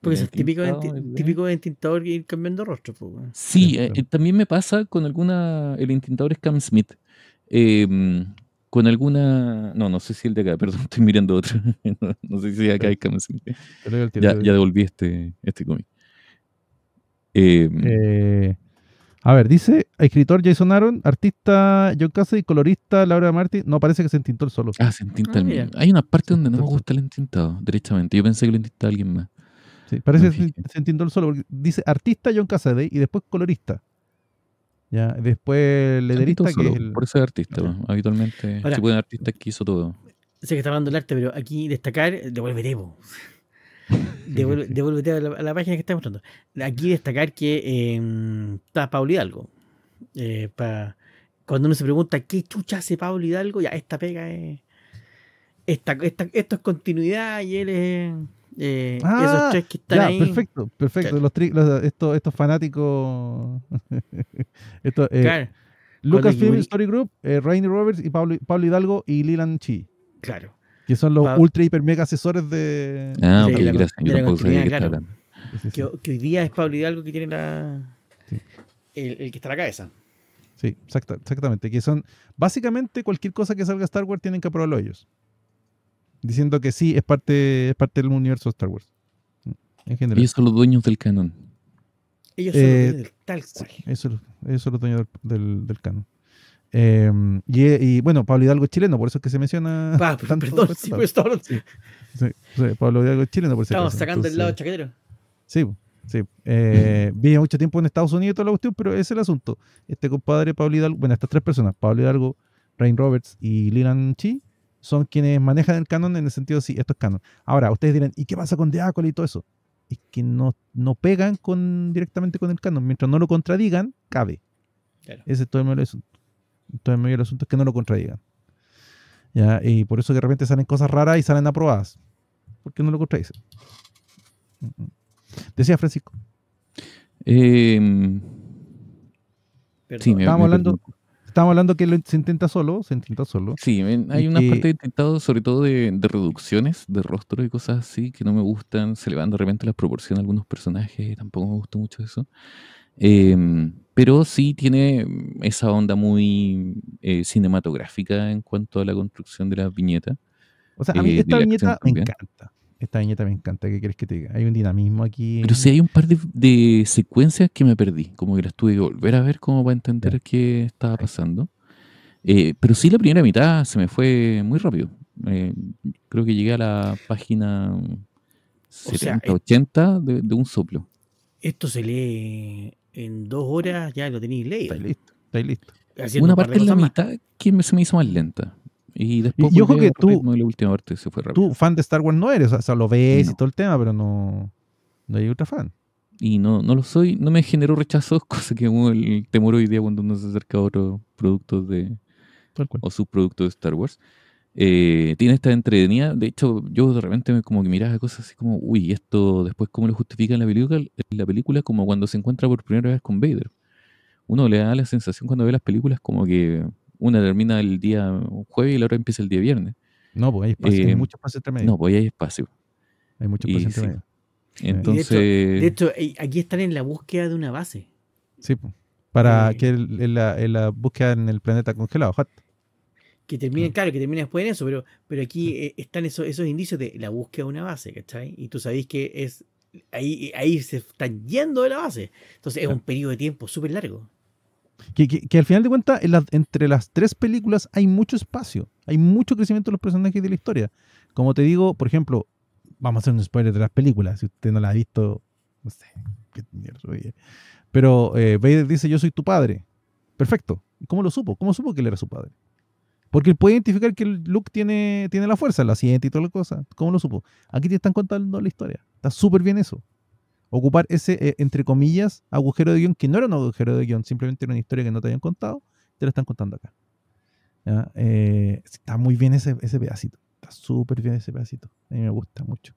Porque es típico, de, típico de intentador ir cambiando rostro. Pues, Sí, eh, también me pasa con alguna. El intentador es Cam Smith. Eh, con alguna. No, no sé si el de acá, perdón, estoy mirando otro. no, sé si acá hay ya, ya, devolví este, este cómic. Em, eh, a ver, dice escritor Jason Aaron, artista John Cassidy, colorista Laura Martí. No, parece que se entintó el solo. Ah, se entinta el ah, Hay una parte donde no me gusta el entintado, directamente. Yo pensé que lo entintaba alguien más. Sí, parece que se entintó el solo. dice artista John Cassidy y después colorista. Ya, después el lederista que es el... Por ser artista, habitualmente Ahora, se artistas que hizo todo. Sé que está hablando del arte, pero aquí destacar, Devolveremos. a la, página que está mostrando. Aquí destacar que em, está Pablo Hidalgo. Eh, cuando uno se pregunta qué chucha hace Pablo Hidalgo, ya esta pega es. Esta, esto es continuidad y él es. Eh, ah, esos tres que están ahí. Perfecto, perfecto. Los, estos, fanáticos. Eh, Lucas Story Group, eh, Rainy Roberts y Pablo, Pablo, Hidalgo y Lilan Chi. Claro. Que son los ultra, hiper, mega asesores de. Ah, la, que, hoy día es Pablo Hidalgo que tiene la. El, que está a la cabeza. Sí, exactamente. Que son. Básicamente, cualquier cosa que salga Star Wars tienen que aprobarlo ellos diciendo que sí, es parte, es parte del universo de Star Wars. Mm, en general. Ellos son los dueños del canon. Ellos son los eh, dueños del tal ellos son los dueños del, del, canon. Em, y, bueno, Pablo Hidalgo es chileno, por eso es que se menciona. perdón, pues, sí, Pablo Hidalgo es chileno, por eso. Estamos sacando el lado chaquetero. Sí, sí. Eh, mucho tiempo en Estados Unidos toda la pero es el asunto. Este compadre Pablo Hidalgo, bueno, estas tres personas, Pablo Hidalgo, Rain Roberts y Lilan Chi, son quienes manejan el canon en el sentido de sí, esto es canon. Ahora, ustedes dirán, ¿y qué pasa con Diácoli y todo eso? Es que no, no pegan con, directamente con el canon. Mientras no lo contradigan, cabe. Ese es todo el medio del asunto. Todo el medio del asunto es que no lo contradigan. Y por eso de repente salen cosas raras y salen aprobadas. Porque no lo contradicen. Mm, mm. Decía Francisco. Em, estábamos hablando, estamos hablando que se intenta solo, se intenta solo. Sí, hay una parte de intentado, sobre todo de, reducciones de rostro y cosas así, que no me gustan. Se le van de repente las proporciones a algunos personajes, tampoco me gustó mucho eso. Em, pero sí tiene esa onda muy eh, cinematográfica en cuanto a la construcción de la viñeta. O sea, a mí eh, esta viñeta me encanta esta viñeta me encanta, ¿qué crees que te diga? Hay un dinamismo aquí. Pero sí hay un par de, secuencias que me perdí, como que las tuve que volver a ver como para entender qué estaba pasando. Eh, pero sí la primera mitad se me fue muy rápido. Eh, creo que llegué a la página 70, 80 de, un soplo. Esto se lee en dos horas, ya lo tenéis leído. Está listo, está listo. Una parte de la mitad que me, se me hizo más lenta. Y después yo creo que tú, la última parte se fue Tú, fan de Star Wars no eres, o sea, lo ves y todo el tema, pero no, no hay otra fan. Y no, no lo soy, no me generó rechazos, cosa que el temor hoy día cuando uno se acerca a otros productos de o subproductos de Star Wars. Eh, tiene esta entretenida. De hecho, yo de repente me como que miraba cosas así como, uy, esto después cómo lo justifica en la película, en la película como cuando se encuentra por primera vez con Vader. Uno le da la sensación cuando ve las películas como que una termina el día jueves y la otra empieza el día viernes. No, pues hay espacio, hay eh, mucho espacio entre medio. No, pues hay espacio. Hay mucho espacio Entonces, de hecho, eh, aquí están en la búsqueda de una base. Sí, para eh, que la, búsqueda en el planeta congelado, Que terminen, ah. claro, que terminen después en eso, pero, pero aquí están esos, esos indicios de la búsqueda de una base, ¿cachai? Y tú sabéis que es ahí, ahí se están yendo de la base. Entonces es un periodo de tiempo súper largo. Que, al final de cuentas, entre las tres películas hay mucho espacio, hay mucho crecimiento de los personajes y de la historia. Como te digo, por ejemplo, vamos a hacer un spoiler de las películas, si usted no la ha visto, no sé, qué mierda. Pero eh, Vader dice, yo soy tu padre. Perfecto. ¿Cómo lo supo? ¿Cómo supo que él era su padre? Porque él puede identificar que Luke tiene, tiene la fuerza, la siente y toda la cosa. ¿Cómo lo supo? Aquí te están contando la historia. Está súper bien eso ocupar ese, eh, entre comillas, agujero de guión, que no era un agujero de guión, simplemente era una historia que no te habían contado, te la están contando acá. Eh, está muy bien ese, pedacito, está súper bien ese pedacito, a mí me gusta mucho.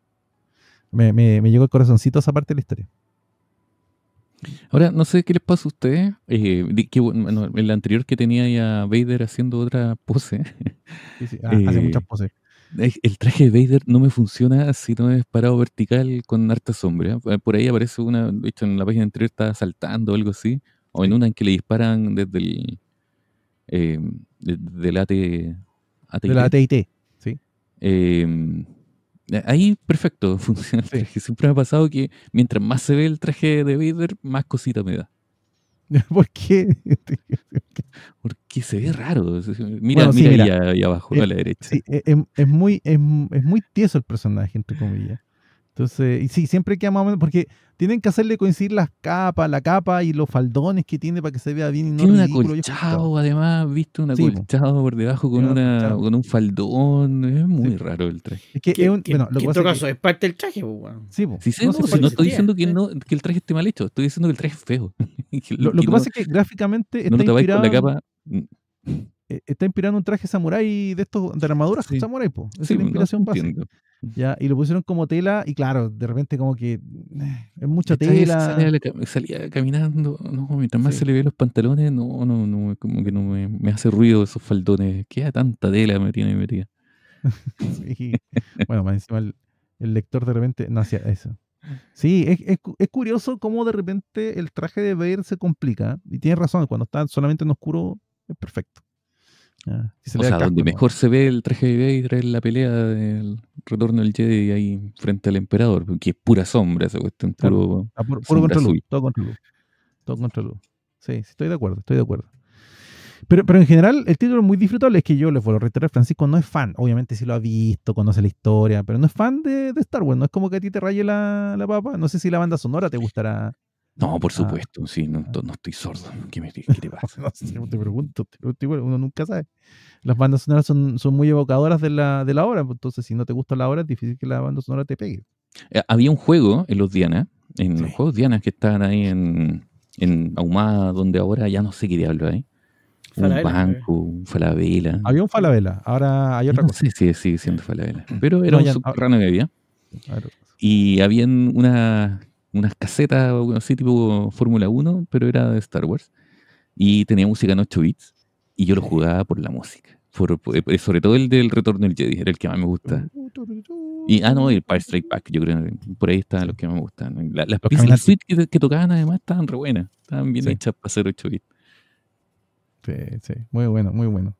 Me, me, me llegó el corazoncito esa parte de la historia. Ahora, no sé qué les pasa a ustedes. Eh, el anterior que tenía ya Vader haciendo otra pose. Sí, sí. Ah, hace eh, muchas poses el traje de Vader no me funciona si no es parado vertical con harta sombra. Eh, por ahí aparece una, de hecho en la página anterior está saltando o algo así, o en una en que le disparan desde el em, AT, AT&T. Em, eh, ahí perfecto funciona el traje. Siempre me ha pasado que mientras más se ve el traje de Vader, más cosita me da. ¿Por qué? Porque se ve raro. Mira, mira, Ahí, abajo, eh, a la derecha. Eh, em, es, muy, es, em, es, muy tieso el personaje, tu comillas. Entonces, y sí, siempre queda más o menos, porque tienen que hacerle coincidir las capas, la capa y los faldones que tiene para que se vea bien. Y no tiene un acolchado, además, visto un acolchado por debajo con, una, con un faldón. Es muy raro el traje. Es que es un, bueno, en todo caso, es parte del traje, pues, Sí, Sí, no, si no estoy diciendo que, no, que el traje esté mal hecho, estoy diciendo que el traje es feo. lo, que, pasa es que gráficamente. Está inspirado... con la capa. Eh, está inspirando un traje samurái de estos, de armaduras samurái, es la inspiración básica. Ya, y lo pusieron como tela, y claro, de repente como que eh, es mucha tela. Salía, caminando, mientras más se le ve los pantalones, no, no, no, como que no me, hace ruido esos faldones. Queda tanta tela me tiene metida. bueno, más encima el, lector de repente no hacía eso. Sí, es, curioso cómo de repente el traje de ver se complica. Y tienes razón, cuando está solamente en oscuro es perfecto o sea, donde mejor se ve el traje de Vader es la pelea del retorno del Jedi ahí frente al emperador, que es pura sombra esa cuestión, puro, ah, contra luz, todo contra Todo contra Sí, estoy de acuerdo, estoy de acuerdo. Pero, pero, en general, el título es muy disfrutable. Es que yo les vuelvo a reiterar, Francisco no es fan. Obviamente sí lo ha visto, conoce la historia, pero no es fan de, de Star Wars. No es como que a ti te raye la, la papa. No sé si la banda sonora te gustará. No, por ah. supuesto, sí, no, ah. estoy sordo. ¿Qué, me, te no sé, pues, te pregunto, te pregunto uno nunca sabe. Las bandas sonoras son, muy evocadoras de la, de la, obra, pues, entonces si no te gusta la obra es difícil que la banda sonora te pegue. Eh, había un juego en los Diana, en los juegos Diana que estaban ahí en, Ahumada, donde ahora ya no sé qué diablo hay. un eh. banco, un falabela. Había un falabela, ahora hay otra cosa. Sí, sí, sigue siendo falabela. Pero era un subterráneo que había. Y había una unas casetas, o así tipo Fórmula 1, pero era de Star Wars. Y tenía música en 8 bits. Y yo lo jugaba por la música. Eh, eh, sobre todo el del Retorno del Jedi, era el que más me gusta. Y, ah, no, el Pirate Strike Back, yo creo. Por ahí estaban los que me gustan. las pistas que, tocaban además estaban re buenas. Estaban bien hechas para hacer 8 bits. Sí, sí. Muy bueno, muy bueno.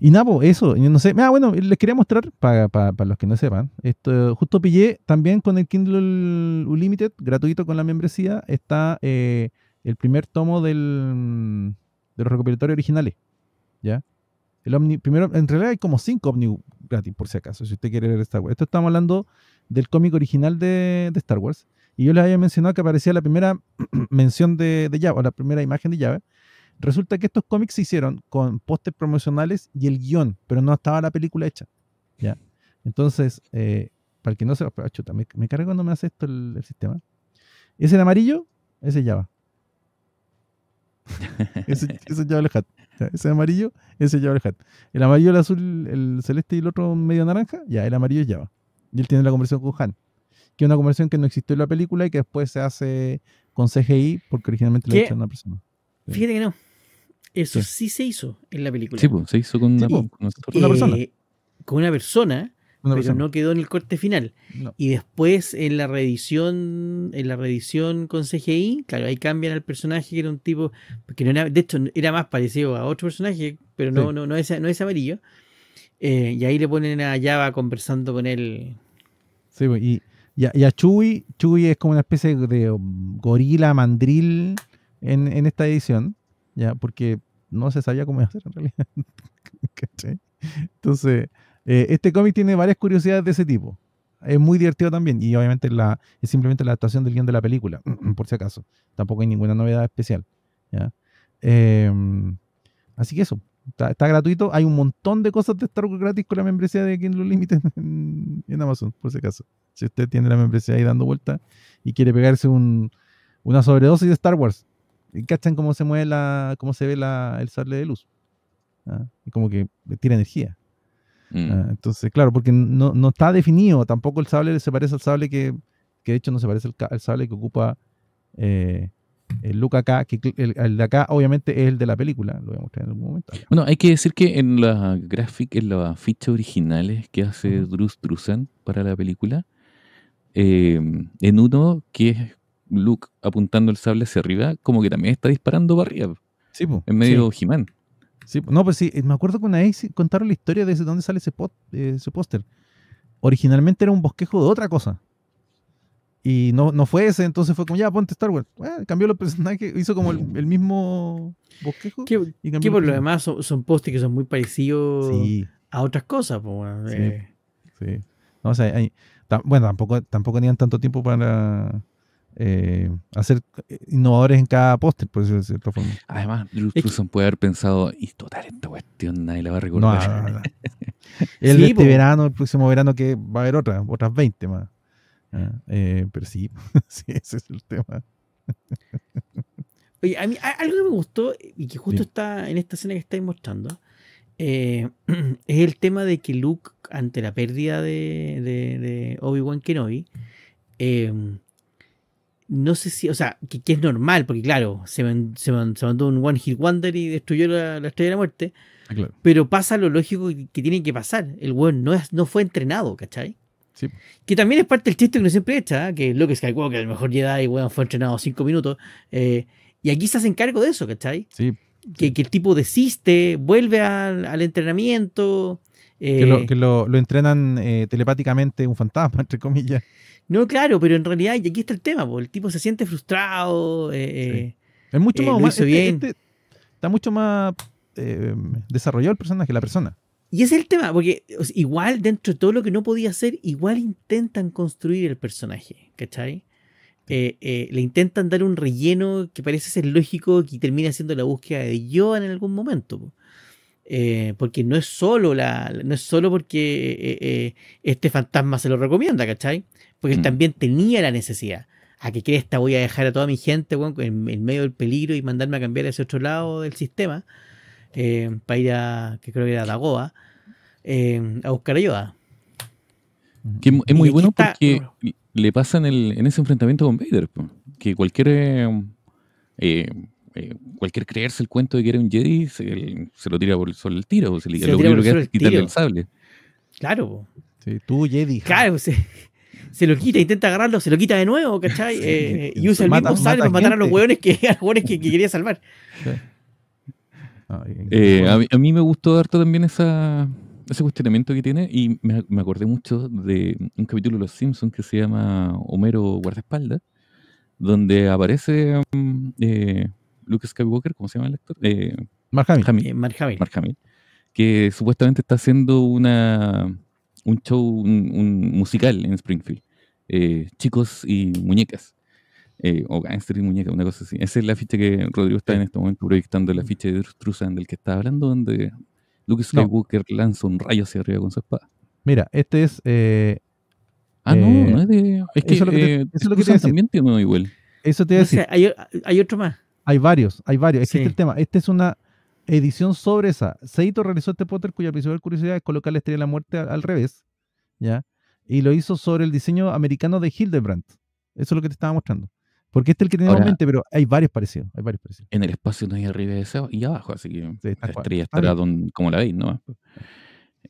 Y eso, no sé. Ah, bueno, les quería mostrar, para los que no sepan, esto justo pillé también con el Kindle Unlimited, gratuito con la membresía, está eh, el primer tomo del, de los recopilatorios originales. ¿Ya? El Omni, primero, en realidad hay como cinco Omni gratis, por si acaso, si usted quiere leer Star Wars. Esto estamos hablando del cómic original de, de Star Wars. Y yo les había mencionado que aparecía la primera mención de, de o la primera imagen de llave Resulta que estos cómics se hicieron con pósters promocionales y el guión, pero no estaba la película hecha. ¿ya? Entonces, eh, para que no se chuta, me, me carga cuando me hace esto el, sistema. Ese el amarillo, ese Java. ese, ese Java el hat. Ese amarillo, ese Java el hat. El amarillo, el azul, el celeste y el otro medio naranja, ya, el amarillo ya Java. Y él tiene la conversión con Han que es una conversión que no existió en la película y que después se hace con CGI porque originalmente lo echaron una persona. Fíjate que no. Eso sí. se hizo en la película. Sí, pues, se hizo con, una, eh, persona. Con una persona, pero no quedó en el corte final. Y después en la reedición, en la reedición con CGI, claro, ahí cambian al personaje que era un tipo, que de hecho era más parecido a otro personaje, pero no, no, no, es, amarillo. Eh, y ahí le ponen a Java conversando con él. Sí, pues, y, y, a, y es como una especie de gorila, mandril en, en esta edición, ya porque no se sabía cómo hacer en realidad. Entonces, eh, este cómic tiene varias curiosidades de ese tipo. Es muy divertido también. Y obviamente la, es simplemente la adaptación del guión de la película, por si acaso. Tampoco hay ninguna novedad especial. Em, así que eso. Está, gratuito. Hay un montón de cosas de Star Wars gratis con la membresía de Kindle Limited en, en Amazon, por si acaso. Si usted tiene la membresía ahí dando vuelta y quiere pegarse una sobredosis de Star Wars, cachan cómo se mueve la, cómo se ve la, el sable de luz. Y como que tira energía. Mm. Entonces, claro, porque no, está definido, tampoco el sable se parece al sable que, que de hecho no se parece al, sable que ocupa eh, el Luca acá, que el, de acá obviamente es el de la película, lo voy a mostrar en algún momento. Bueno, hay que decir que en la gráfica, en las fichas originales que hace Drus Drusen para la película, eh, en uno que es Luke apuntando el sable hacia arriba, como que también está disparando para Sí, pues. En medio de He-Man. no, pues sí, eh, me acuerdo que una vez contaron la historia de dónde sale eh, ese, póster. Originalmente era un bosquejo de otra cosa. Y no, no fue ese, entonces fue como, ya, ponte Star Wars. cambió los personajes, hizo como el, mismo bosquejo. Que, y por lo demás son, son que son muy parecidos a otras cosas. Eh. sí, No, o bueno, tampoco, tampoco tenían tanto tiempo para eh, hacer eh, innovadores en cada póster, por decirlo de cierta forma. Además, Drew Cruzon puede haber pensado, y total, esta cuestión nadie la va a recordar. No, este verano, el próximo verano, que va a haber otras, otras 20 más. Ah, eh, pero sí, sí, ese es el tema. Oye, a mí algo que me gustó y que justo está en esta escena que estáis mostrando es el tema de que Luke, ante la pérdida de, de Obi-Wan Kenobi, eh, no sé si, o sea, que, es normal, porque claro, se, se, mandó un One Hit Wonder y destruyó la, la estrella de la muerte. Ah, pero pasa lo lógico que, tiene que pasar. El weón no, es, no fue entrenado, ¿cachai? Sí. Que también es parte del chiste que no siempre echa, lo ¿eh? que es que el mejor Jedi, weón, fue entrenado cinco minutos. Eh, y aquí se hacen cargo de eso, ¿cachai? Sí. Que, que el tipo desiste, vuelve al, entrenamiento. que, lo eh, entrenan telepáticamente un fantasma, entre comillas. No, claro, pero en realidad, y aquí está el tema, el tipo se siente frustrado. Eh, eh, es mucho eh, más, este, este está mucho más desarrollado el personaje, la persona. Y ese es el tema, porque igual dentro de todo lo que no podía hacer, igual intentan construir el personaje, ¿cachai? le intentan dar un relleno que parece ser lógico y termina siendo la búsqueda de Yo en algún momento. porque no es solo la, no es solo porque este fantasma se lo recomienda, ¿cachai? porque él mm. también tenía la necesidad. ¿A qué crees? Voy a dejar a toda mi gente en, medio del peligro y mandarme a cambiar a ese otro lado del sistema eh, para ir a, que creo que era Dagoa, eh, a buscar ayuda. Que es muy bueno porque le pasa en, en ese enfrentamiento con Vader, que cualquier, eh, cualquier creerse el cuento de que era un Jedi se, lo tira por el, tiro, se, lo, tira el que el sable. Claro. tú Jedi. Claro, pues, se lo quita, intenta agarrarlo, se lo quita de nuevo, ¿cachai? Eh, y usa el mismo sable para matar a los hueones que, a los que, quería salvar. Ah, eh, a, mí, me gustó harto también esa, ese cuestionamiento que tiene y me, acordé mucho de un capítulo de Los Simpsons que se llama Homero Guardaespaldas, donde aparece Lucas mm, eh, Luke Skywalker, ¿cómo se llama el actor? Mark Hamill. Mark Hamill. Mark Hamill. Que supuestamente está haciendo una un show, un, musical en Springfield. Eh, chicos y muñecas. Eh, o gangster y muñecas, una cosa así. Esa es la ficha que Rodrigo está en este momento proyectando, la mm. ficha de en del que está hablando, donde Luke Skywalker lanza un rayo hacia arriba con su espada. Mira, este es. Eh, ah, no, no es de. Es que eso, lo que lo que también tiene igual. Eso te voy a decir. O sea, hay, hay otro más. Hay varios, hay varios. Este es el tema. Este es una edición sobre esa. Seito realizó este póster cuya principal curiosidad es colocar la estrella de la muerte al, revés, ¿ya? Y lo hizo sobre el diseño americano de Hildebrandt. Eso es lo que te estaba mostrando. Porque este es el que tiene en mente, pero hay varios parecidos, hay varios En el espacio no hay arriba y abajo, así que la estrella ah, estará como la veis, ¿no?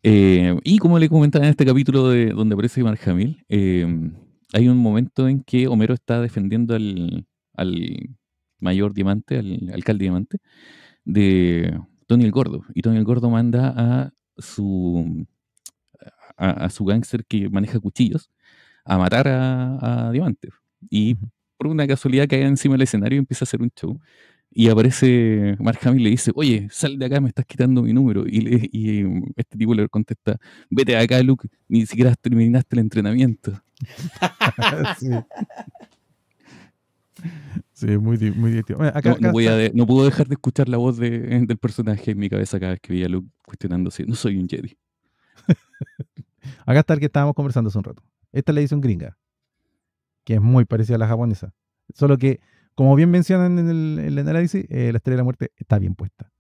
Eh, y como le comentaba en este capítulo de donde aparece Marjamil, em, hay un momento en que Homero está defendiendo al, al mayor diamante, al alcalde diamante, de Tony el Gordo. Y Tony el Gordo manda a su, a, su gángster que maneja cuchillos a matar a, a Diamante. Y por una casualidad cae encima del escenario y empieza a hacer un show. Y aparece Mark Hamill y le dice, oye, sal de acá, me estás quitando mi número. Y, eh, este tipo le contesta, vete de acá, Luke, ni siquiera terminaste el entrenamiento. sí. Sí, muy, muy no, puedo dejar de escuchar la voz del personaje en mi cabeza cada vez que veía a Luke cuestionándose, no soy un Jedi. acá está el que estábamos conversando hace un rato. Esta es la edición gringa, que es muy parecida a la japonesa. Solo que, como bien mencionan en el, análisis, eh, la Estrella de la Muerte está bien puesta.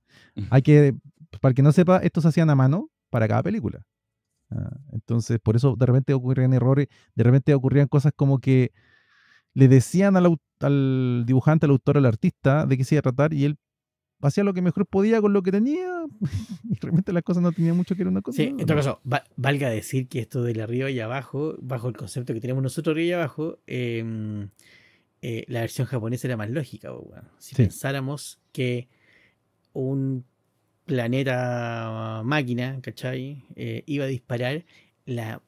Hay que, para que no sepa, estos se hacían a mano para cada película. Ah, entonces, por eso de repente ocurrían errores, de repente ocurrían cosas como que le decían al autor al dibujante, al autor, al artista de qué se iba a tratar y él hacía lo que mejor podía con lo que tenía y realmente las cosas no tenían mucho que ver una cosa. Sí, en todo caso, valga decir que esto del arriba y abajo, bajo el concepto que tenemos nosotros arriba y abajo, em, eh, la versión japonesa era más lógica. Si pensáramos que un planeta máquina, ¿cachai? Eh, iba a disparar la,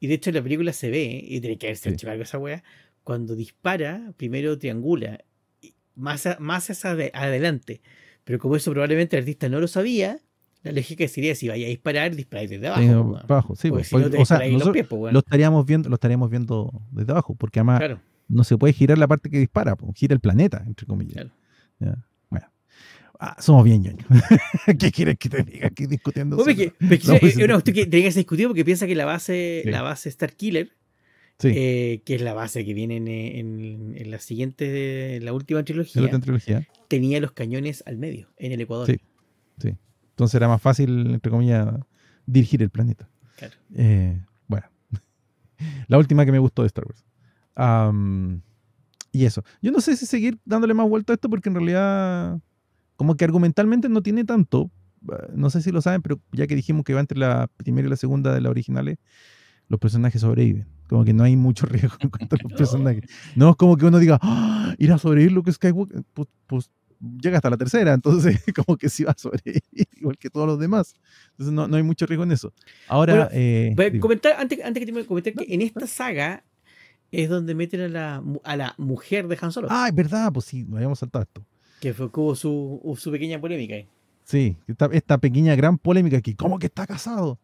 Y de hecho la película se ve, y tiene que haberse sí. hecho esa wea, cuando dispara, primero triangula, más, más hacia adelante. Pero como eso probablemente el artista no lo sabía, la lógica sería si vaya a disparar, dispara desde abajo. sí. o sea, lo, estaríamos viendo, lo estaríamos viendo desde abajo, porque además no se puede girar la parte que dispara, gira el planeta, entre comillas. Claro. Ah, somos bien ñoños. ¿Qué quieres que te diga aquí discutiendo? No, que, que discutido porque piensa que la base, Starkiller la base Star Killer eh, que es la base que viene en, eh, la siguiente, en la última trilogía, tenía los cañones al medio, en el Ecuador. Sí, sí. Entonces era más fácil, entre comillas, dirigir el planeta. Claro. Eh, bueno, la última que me gustó de Star Wars. y eso. Yo no sé si seguir dándole más vuelta a esto porque en realidad, como que argumentalmente no tiene tanto. No sé si lo saben, pero ya que dijimos que va entre la primera y la segunda de las originales, los personajes sobreviven como que no hay mucho riesgo en cuanto a los personajes. No es como que uno diga, ah, ir a sobrevivir lo Skywalker, pues, pues, llega hasta la tercera, entonces como que sí va a sobrevivir, igual que todos los demás. Entonces no, hay mucho riesgo en eso. Ahora, eh, comentar, antes, que te voy comentar, que en esta saga es donde meten a la, mujer de Han Solo. Ah, es verdad, pues sí, nos habíamos saltado esto. Que fue como su, pequeña polémica Sí, esta, pequeña gran polémica aquí como que está casado?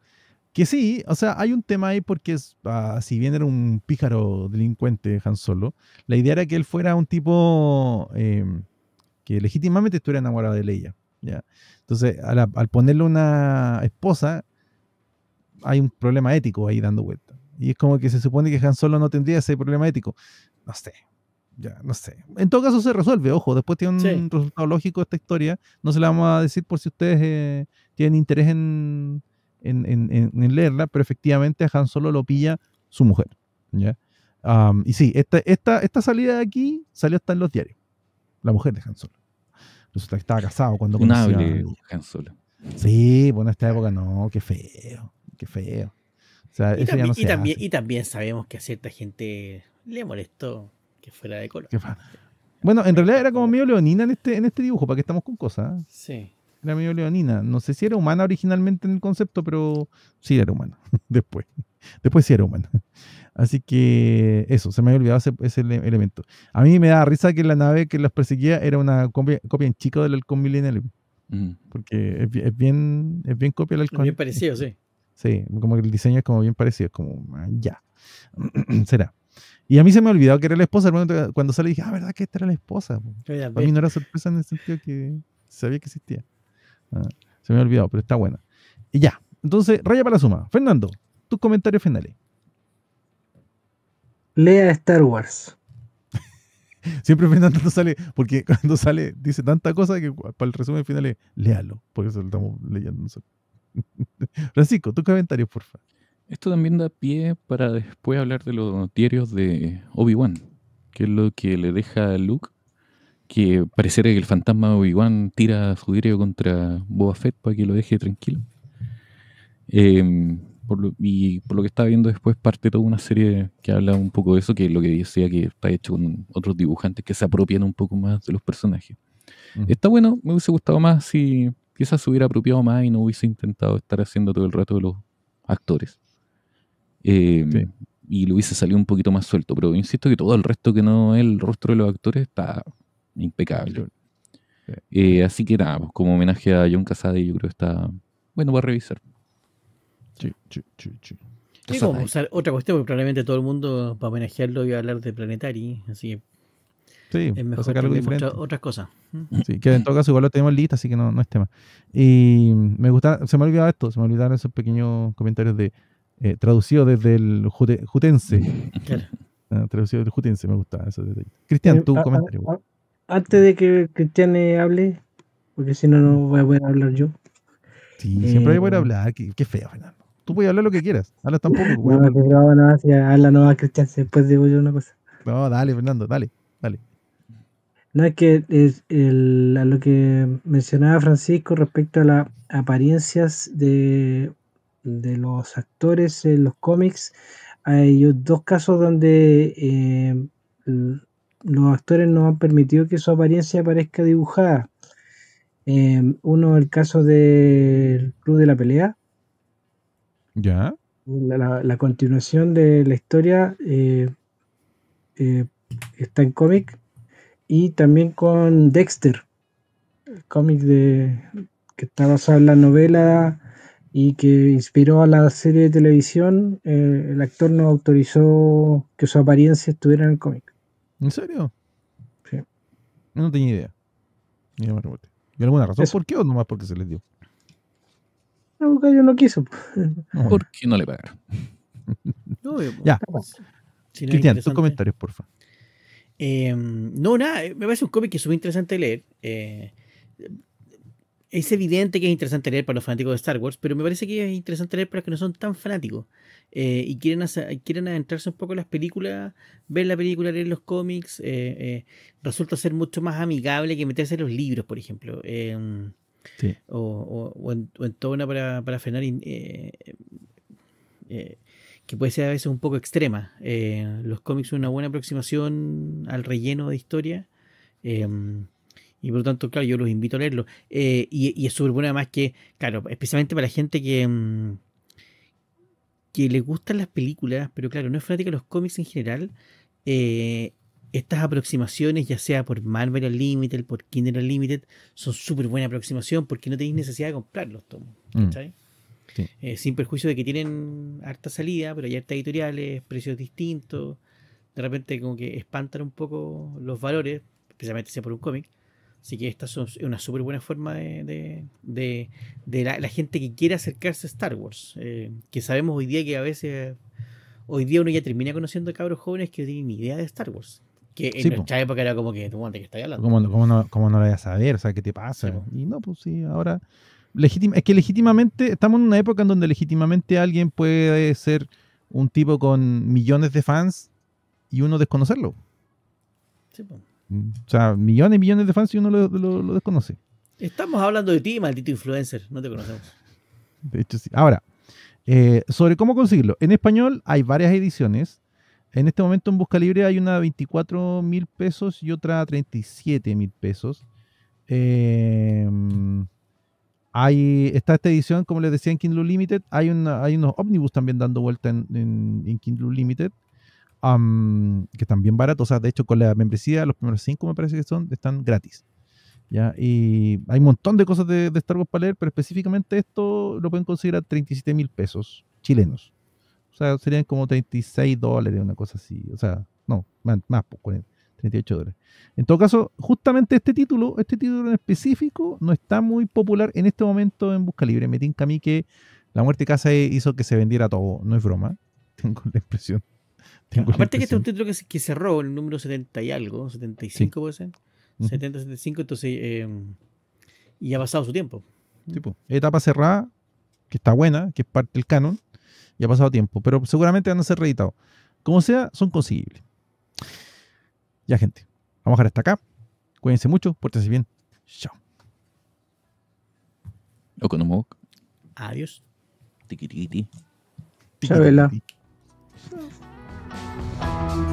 Que sí, o sea, hay un tema ahí porque ah, si bien era un pícaro delincuente Han Solo, la idea era que él fuera un tipo em, que legítimamente estuviera enamorado de Leia. ¿ya? Entonces, al, ponerle una esposa, hay un problema ético ahí dando vuelta. Y es como que se supone que Han Solo no tendría ese problema ético. No sé, ya, no sé. En todo caso se resuelve, ojo, después tiene un resultado lógico esta historia. No se la vamos a decir por si ustedes eh, tienen interés en en, leerla, pero efectivamente a Han Solo lo pilla su mujer. ¿ya? y sí, esta, esta, esta salida de aquí salió hasta en los diarios. La mujer de Han Solo. Resulta que estaba casado cuando a Han Solo. Sí, bueno, esta época no, qué feo, qué feo. y, también, y, también, sabemos que a cierta gente le molestó que fuera de color. Bueno, en realidad era como medio leonina en este, en este dibujo, para que estamos con cosas. Sí era medio leonina. No sé si era humana originalmente en el concepto, pero sí era humana. Después. Después sí era humana. Así que eso, se me había olvidado ese, elemento. A mí me da risa que la nave que las perseguía era una copia, en chico del halcón milenial. Mm. Porque es, bien, es bien copia del halcón. Bien parecido, sí. Sí, como que el diseño es como bien parecido, como ah, ya. Será. Y a mí se me olvidado que era la esposa. Cuando sale dije, ah, ¿verdad que esta era la esposa? A mí no era sorpresa en el sentido que sabía que existía. Ah, se me ha olvidado, pero está buena. Y ya. Entonces, raya para la suma. Fernando, tus comentarios finales. Lea Star Wars. Siempre Fernando sale, porque cuando sale dice tanta cosa que para el resumen final es léalo, porque eso lo estamos leyendo Francisco, tus comentarios, por favor. Esto también da pie para después hablar de los diarios de Obi-Wan, que es lo que le deja a Luke que pareciera que el fantasma Obi-Wan tira su diario contra Boba Fett para que lo deje tranquilo. Em, y por lo que estaba viendo después parte toda una serie que habla un poco de eso, que es lo que decía que está hecho con otros dibujantes que se apropian un poco más de los personajes. Mm. Está bueno, me hubiese gustado más si quizás se hubiera apropiado más y no hubiese intentado estar haciendo todo el rato de los actores. Em, y lo hubiese salido un poquito más suelto, pero insisto que todo el resto que no es el rostro de los actores está impecable. Eh, así que nada, pues, como homenaje a John Casade, yo creo que está bueno voy a revisar. Sí, sí, sí, sí. otra cuestión, porque probablemente todo el mundo para homenajearlo iba a hablar de Planetary, así que Sí, es mejor sacar algo diferente. otras cosas. que en todo caso igual lo tenemos lista, así que no, no es tema. Y me gusta, se me olvidaba esto, se me olvidaron esos pequeños comentarios de eh, traducido desde el jutense. Claro. Ah, traducido del jutense, me gustaba eso. Cristian, tu comentario antes de que Cristiane hable, porque si no, no voy a poder hablar yo. Sí, siempre voy a poder eh, hablar. Qué, feo, Fernando. Tú puedes hablar lo que quieras. Habla tampoco. Bueno, pues, no, no, si habla no a Cristian, después digo yo una cosa. No, dale, Fernando, dale, dale. No, es que es lo que mencionaba Francisco respecto a las apariencias de, de los actores en los cómics, hay dos casos donde eh, los actores no han permitido que su apariencia parezca dibujada. Eh, uno, el caso del Club de la Pelea. Ya. La, continuación de la historia eh, eh, está en cómic. Y también con Dexter, el cómic de, que está basado en la novela y que inspiró a la serie de televisión. Eh, el actor no autorizó que su apariencia estuviera en el cómic. ¿En serio? Sí. No tenía idea. Ni ¿Y alguna razón? ¿Por qué o nomás porque se les dio? No, porque yo no quiso. Pues. ¿Por qué no le pagaron? no, eh, ya. Si Cristian, tus comentarios, por favor. Em, no, nada, eh, me parece un cómic que es muy interesante leer. Eh, es evidente que es interesante leer para los fanáticos de Star Wars, pero me parece que es interesante leer para los que no son tan fanáticos eh, y quieren, quieren adentrarse un poco en las películas, ver la película, leer los cómics. Eh, eh, resulta ser mucho más amigable que meterse en los libros, por ejemplo. Em, o, en, toda una para, para frenar que puede ser a veces un poco extrema. los cómics son una buena aproximación al relleno de historia. Em, y por lo tanto, claro, yo los invito a leerlo. Eh, y, es súper bueno además que, claro, especialmente para la gente que, mm, que le gustan las películas, pero claro, no es fanática de los cómics en general. Eh, estas aproximaciones, ya sea por Marvel Unlimited, por Kindle Unlimited, son súper buena aproximación porque no tenéis necesidad de comprarlos los tomos. Mm. Eh, sin perjuicio de que tienen harta salida, pero hay harta editoriales, precios distintos. De repente, como que espantan un poco los valores, especialmente sea por un cómic. Así que esta es una súper buena forma de, la, gente que quiere acercarse a Star Wars. Eh, que sabemos hoy día que a veces, hoy día uno ya termina conociendo cabros jóvenes que tienen ni idea de Star Wars. Que en sí, época era como que, ¿Cómo, no, cómo no lo a saber? O sea, ¿qué te pasa? y no, pues sí, ahora... es que legítimamente, estamos en una época en donde legítimamente alguien puede ser un tipo con millones de fans y uno desconocerlo. Sí, pues. O sea, millones y millones de fans y uno lo, desconoce. Estamos hablando de ti, maldito influencer. No te conocemos. De hecho, sí. Ahora, eh, sobre cómo conseguirlo. En español hay varias ediciones. En este momento en Busca Libre hay una 24 mil pesos y otra 37 mil pesos. Em, hay, está esta edición, como les decía, en Kindle Limited. Hay, una, hay unos ómnibus también dando vuelta en, en Kindle Limited que están bien baratos. O sea, de hecho, con la membresía, los primeros cinco me parece que son, están gratis. ¿ya? Y hay un montón de cosas de, de Star Wars para leer, pero específicamente esto lo pueden conseguir a 37 mil pesos chilenos. O sea, serían como 36 dólares, una cosa así. O sea, no, más, 38 pues, dólares. En todo caso, justamente este título, este título en específico, no está muy popular en este momento en Busca Libre. Me tinca a mí que La Muerte Casa hizo que se vendiera todo, no es broma, tengo la impresión. Aparte que este es un título que cerró el número 70 y algo, 75 puede ser. 70, 75, entonces. Em, y ha pasado su tiempo. Tipo, etapa cerrada, que está buena, que es parte del canon, y ha pasado tiempo, pero seguramente van a ser reeditados. Como sea, son conseguibles. Ya, gente, vamos a dejar hasta acá. Cuídense mucho, pórtense bien. Chao. mock. Adiós. Tiquitiquiti. Chabela. Thank um, you.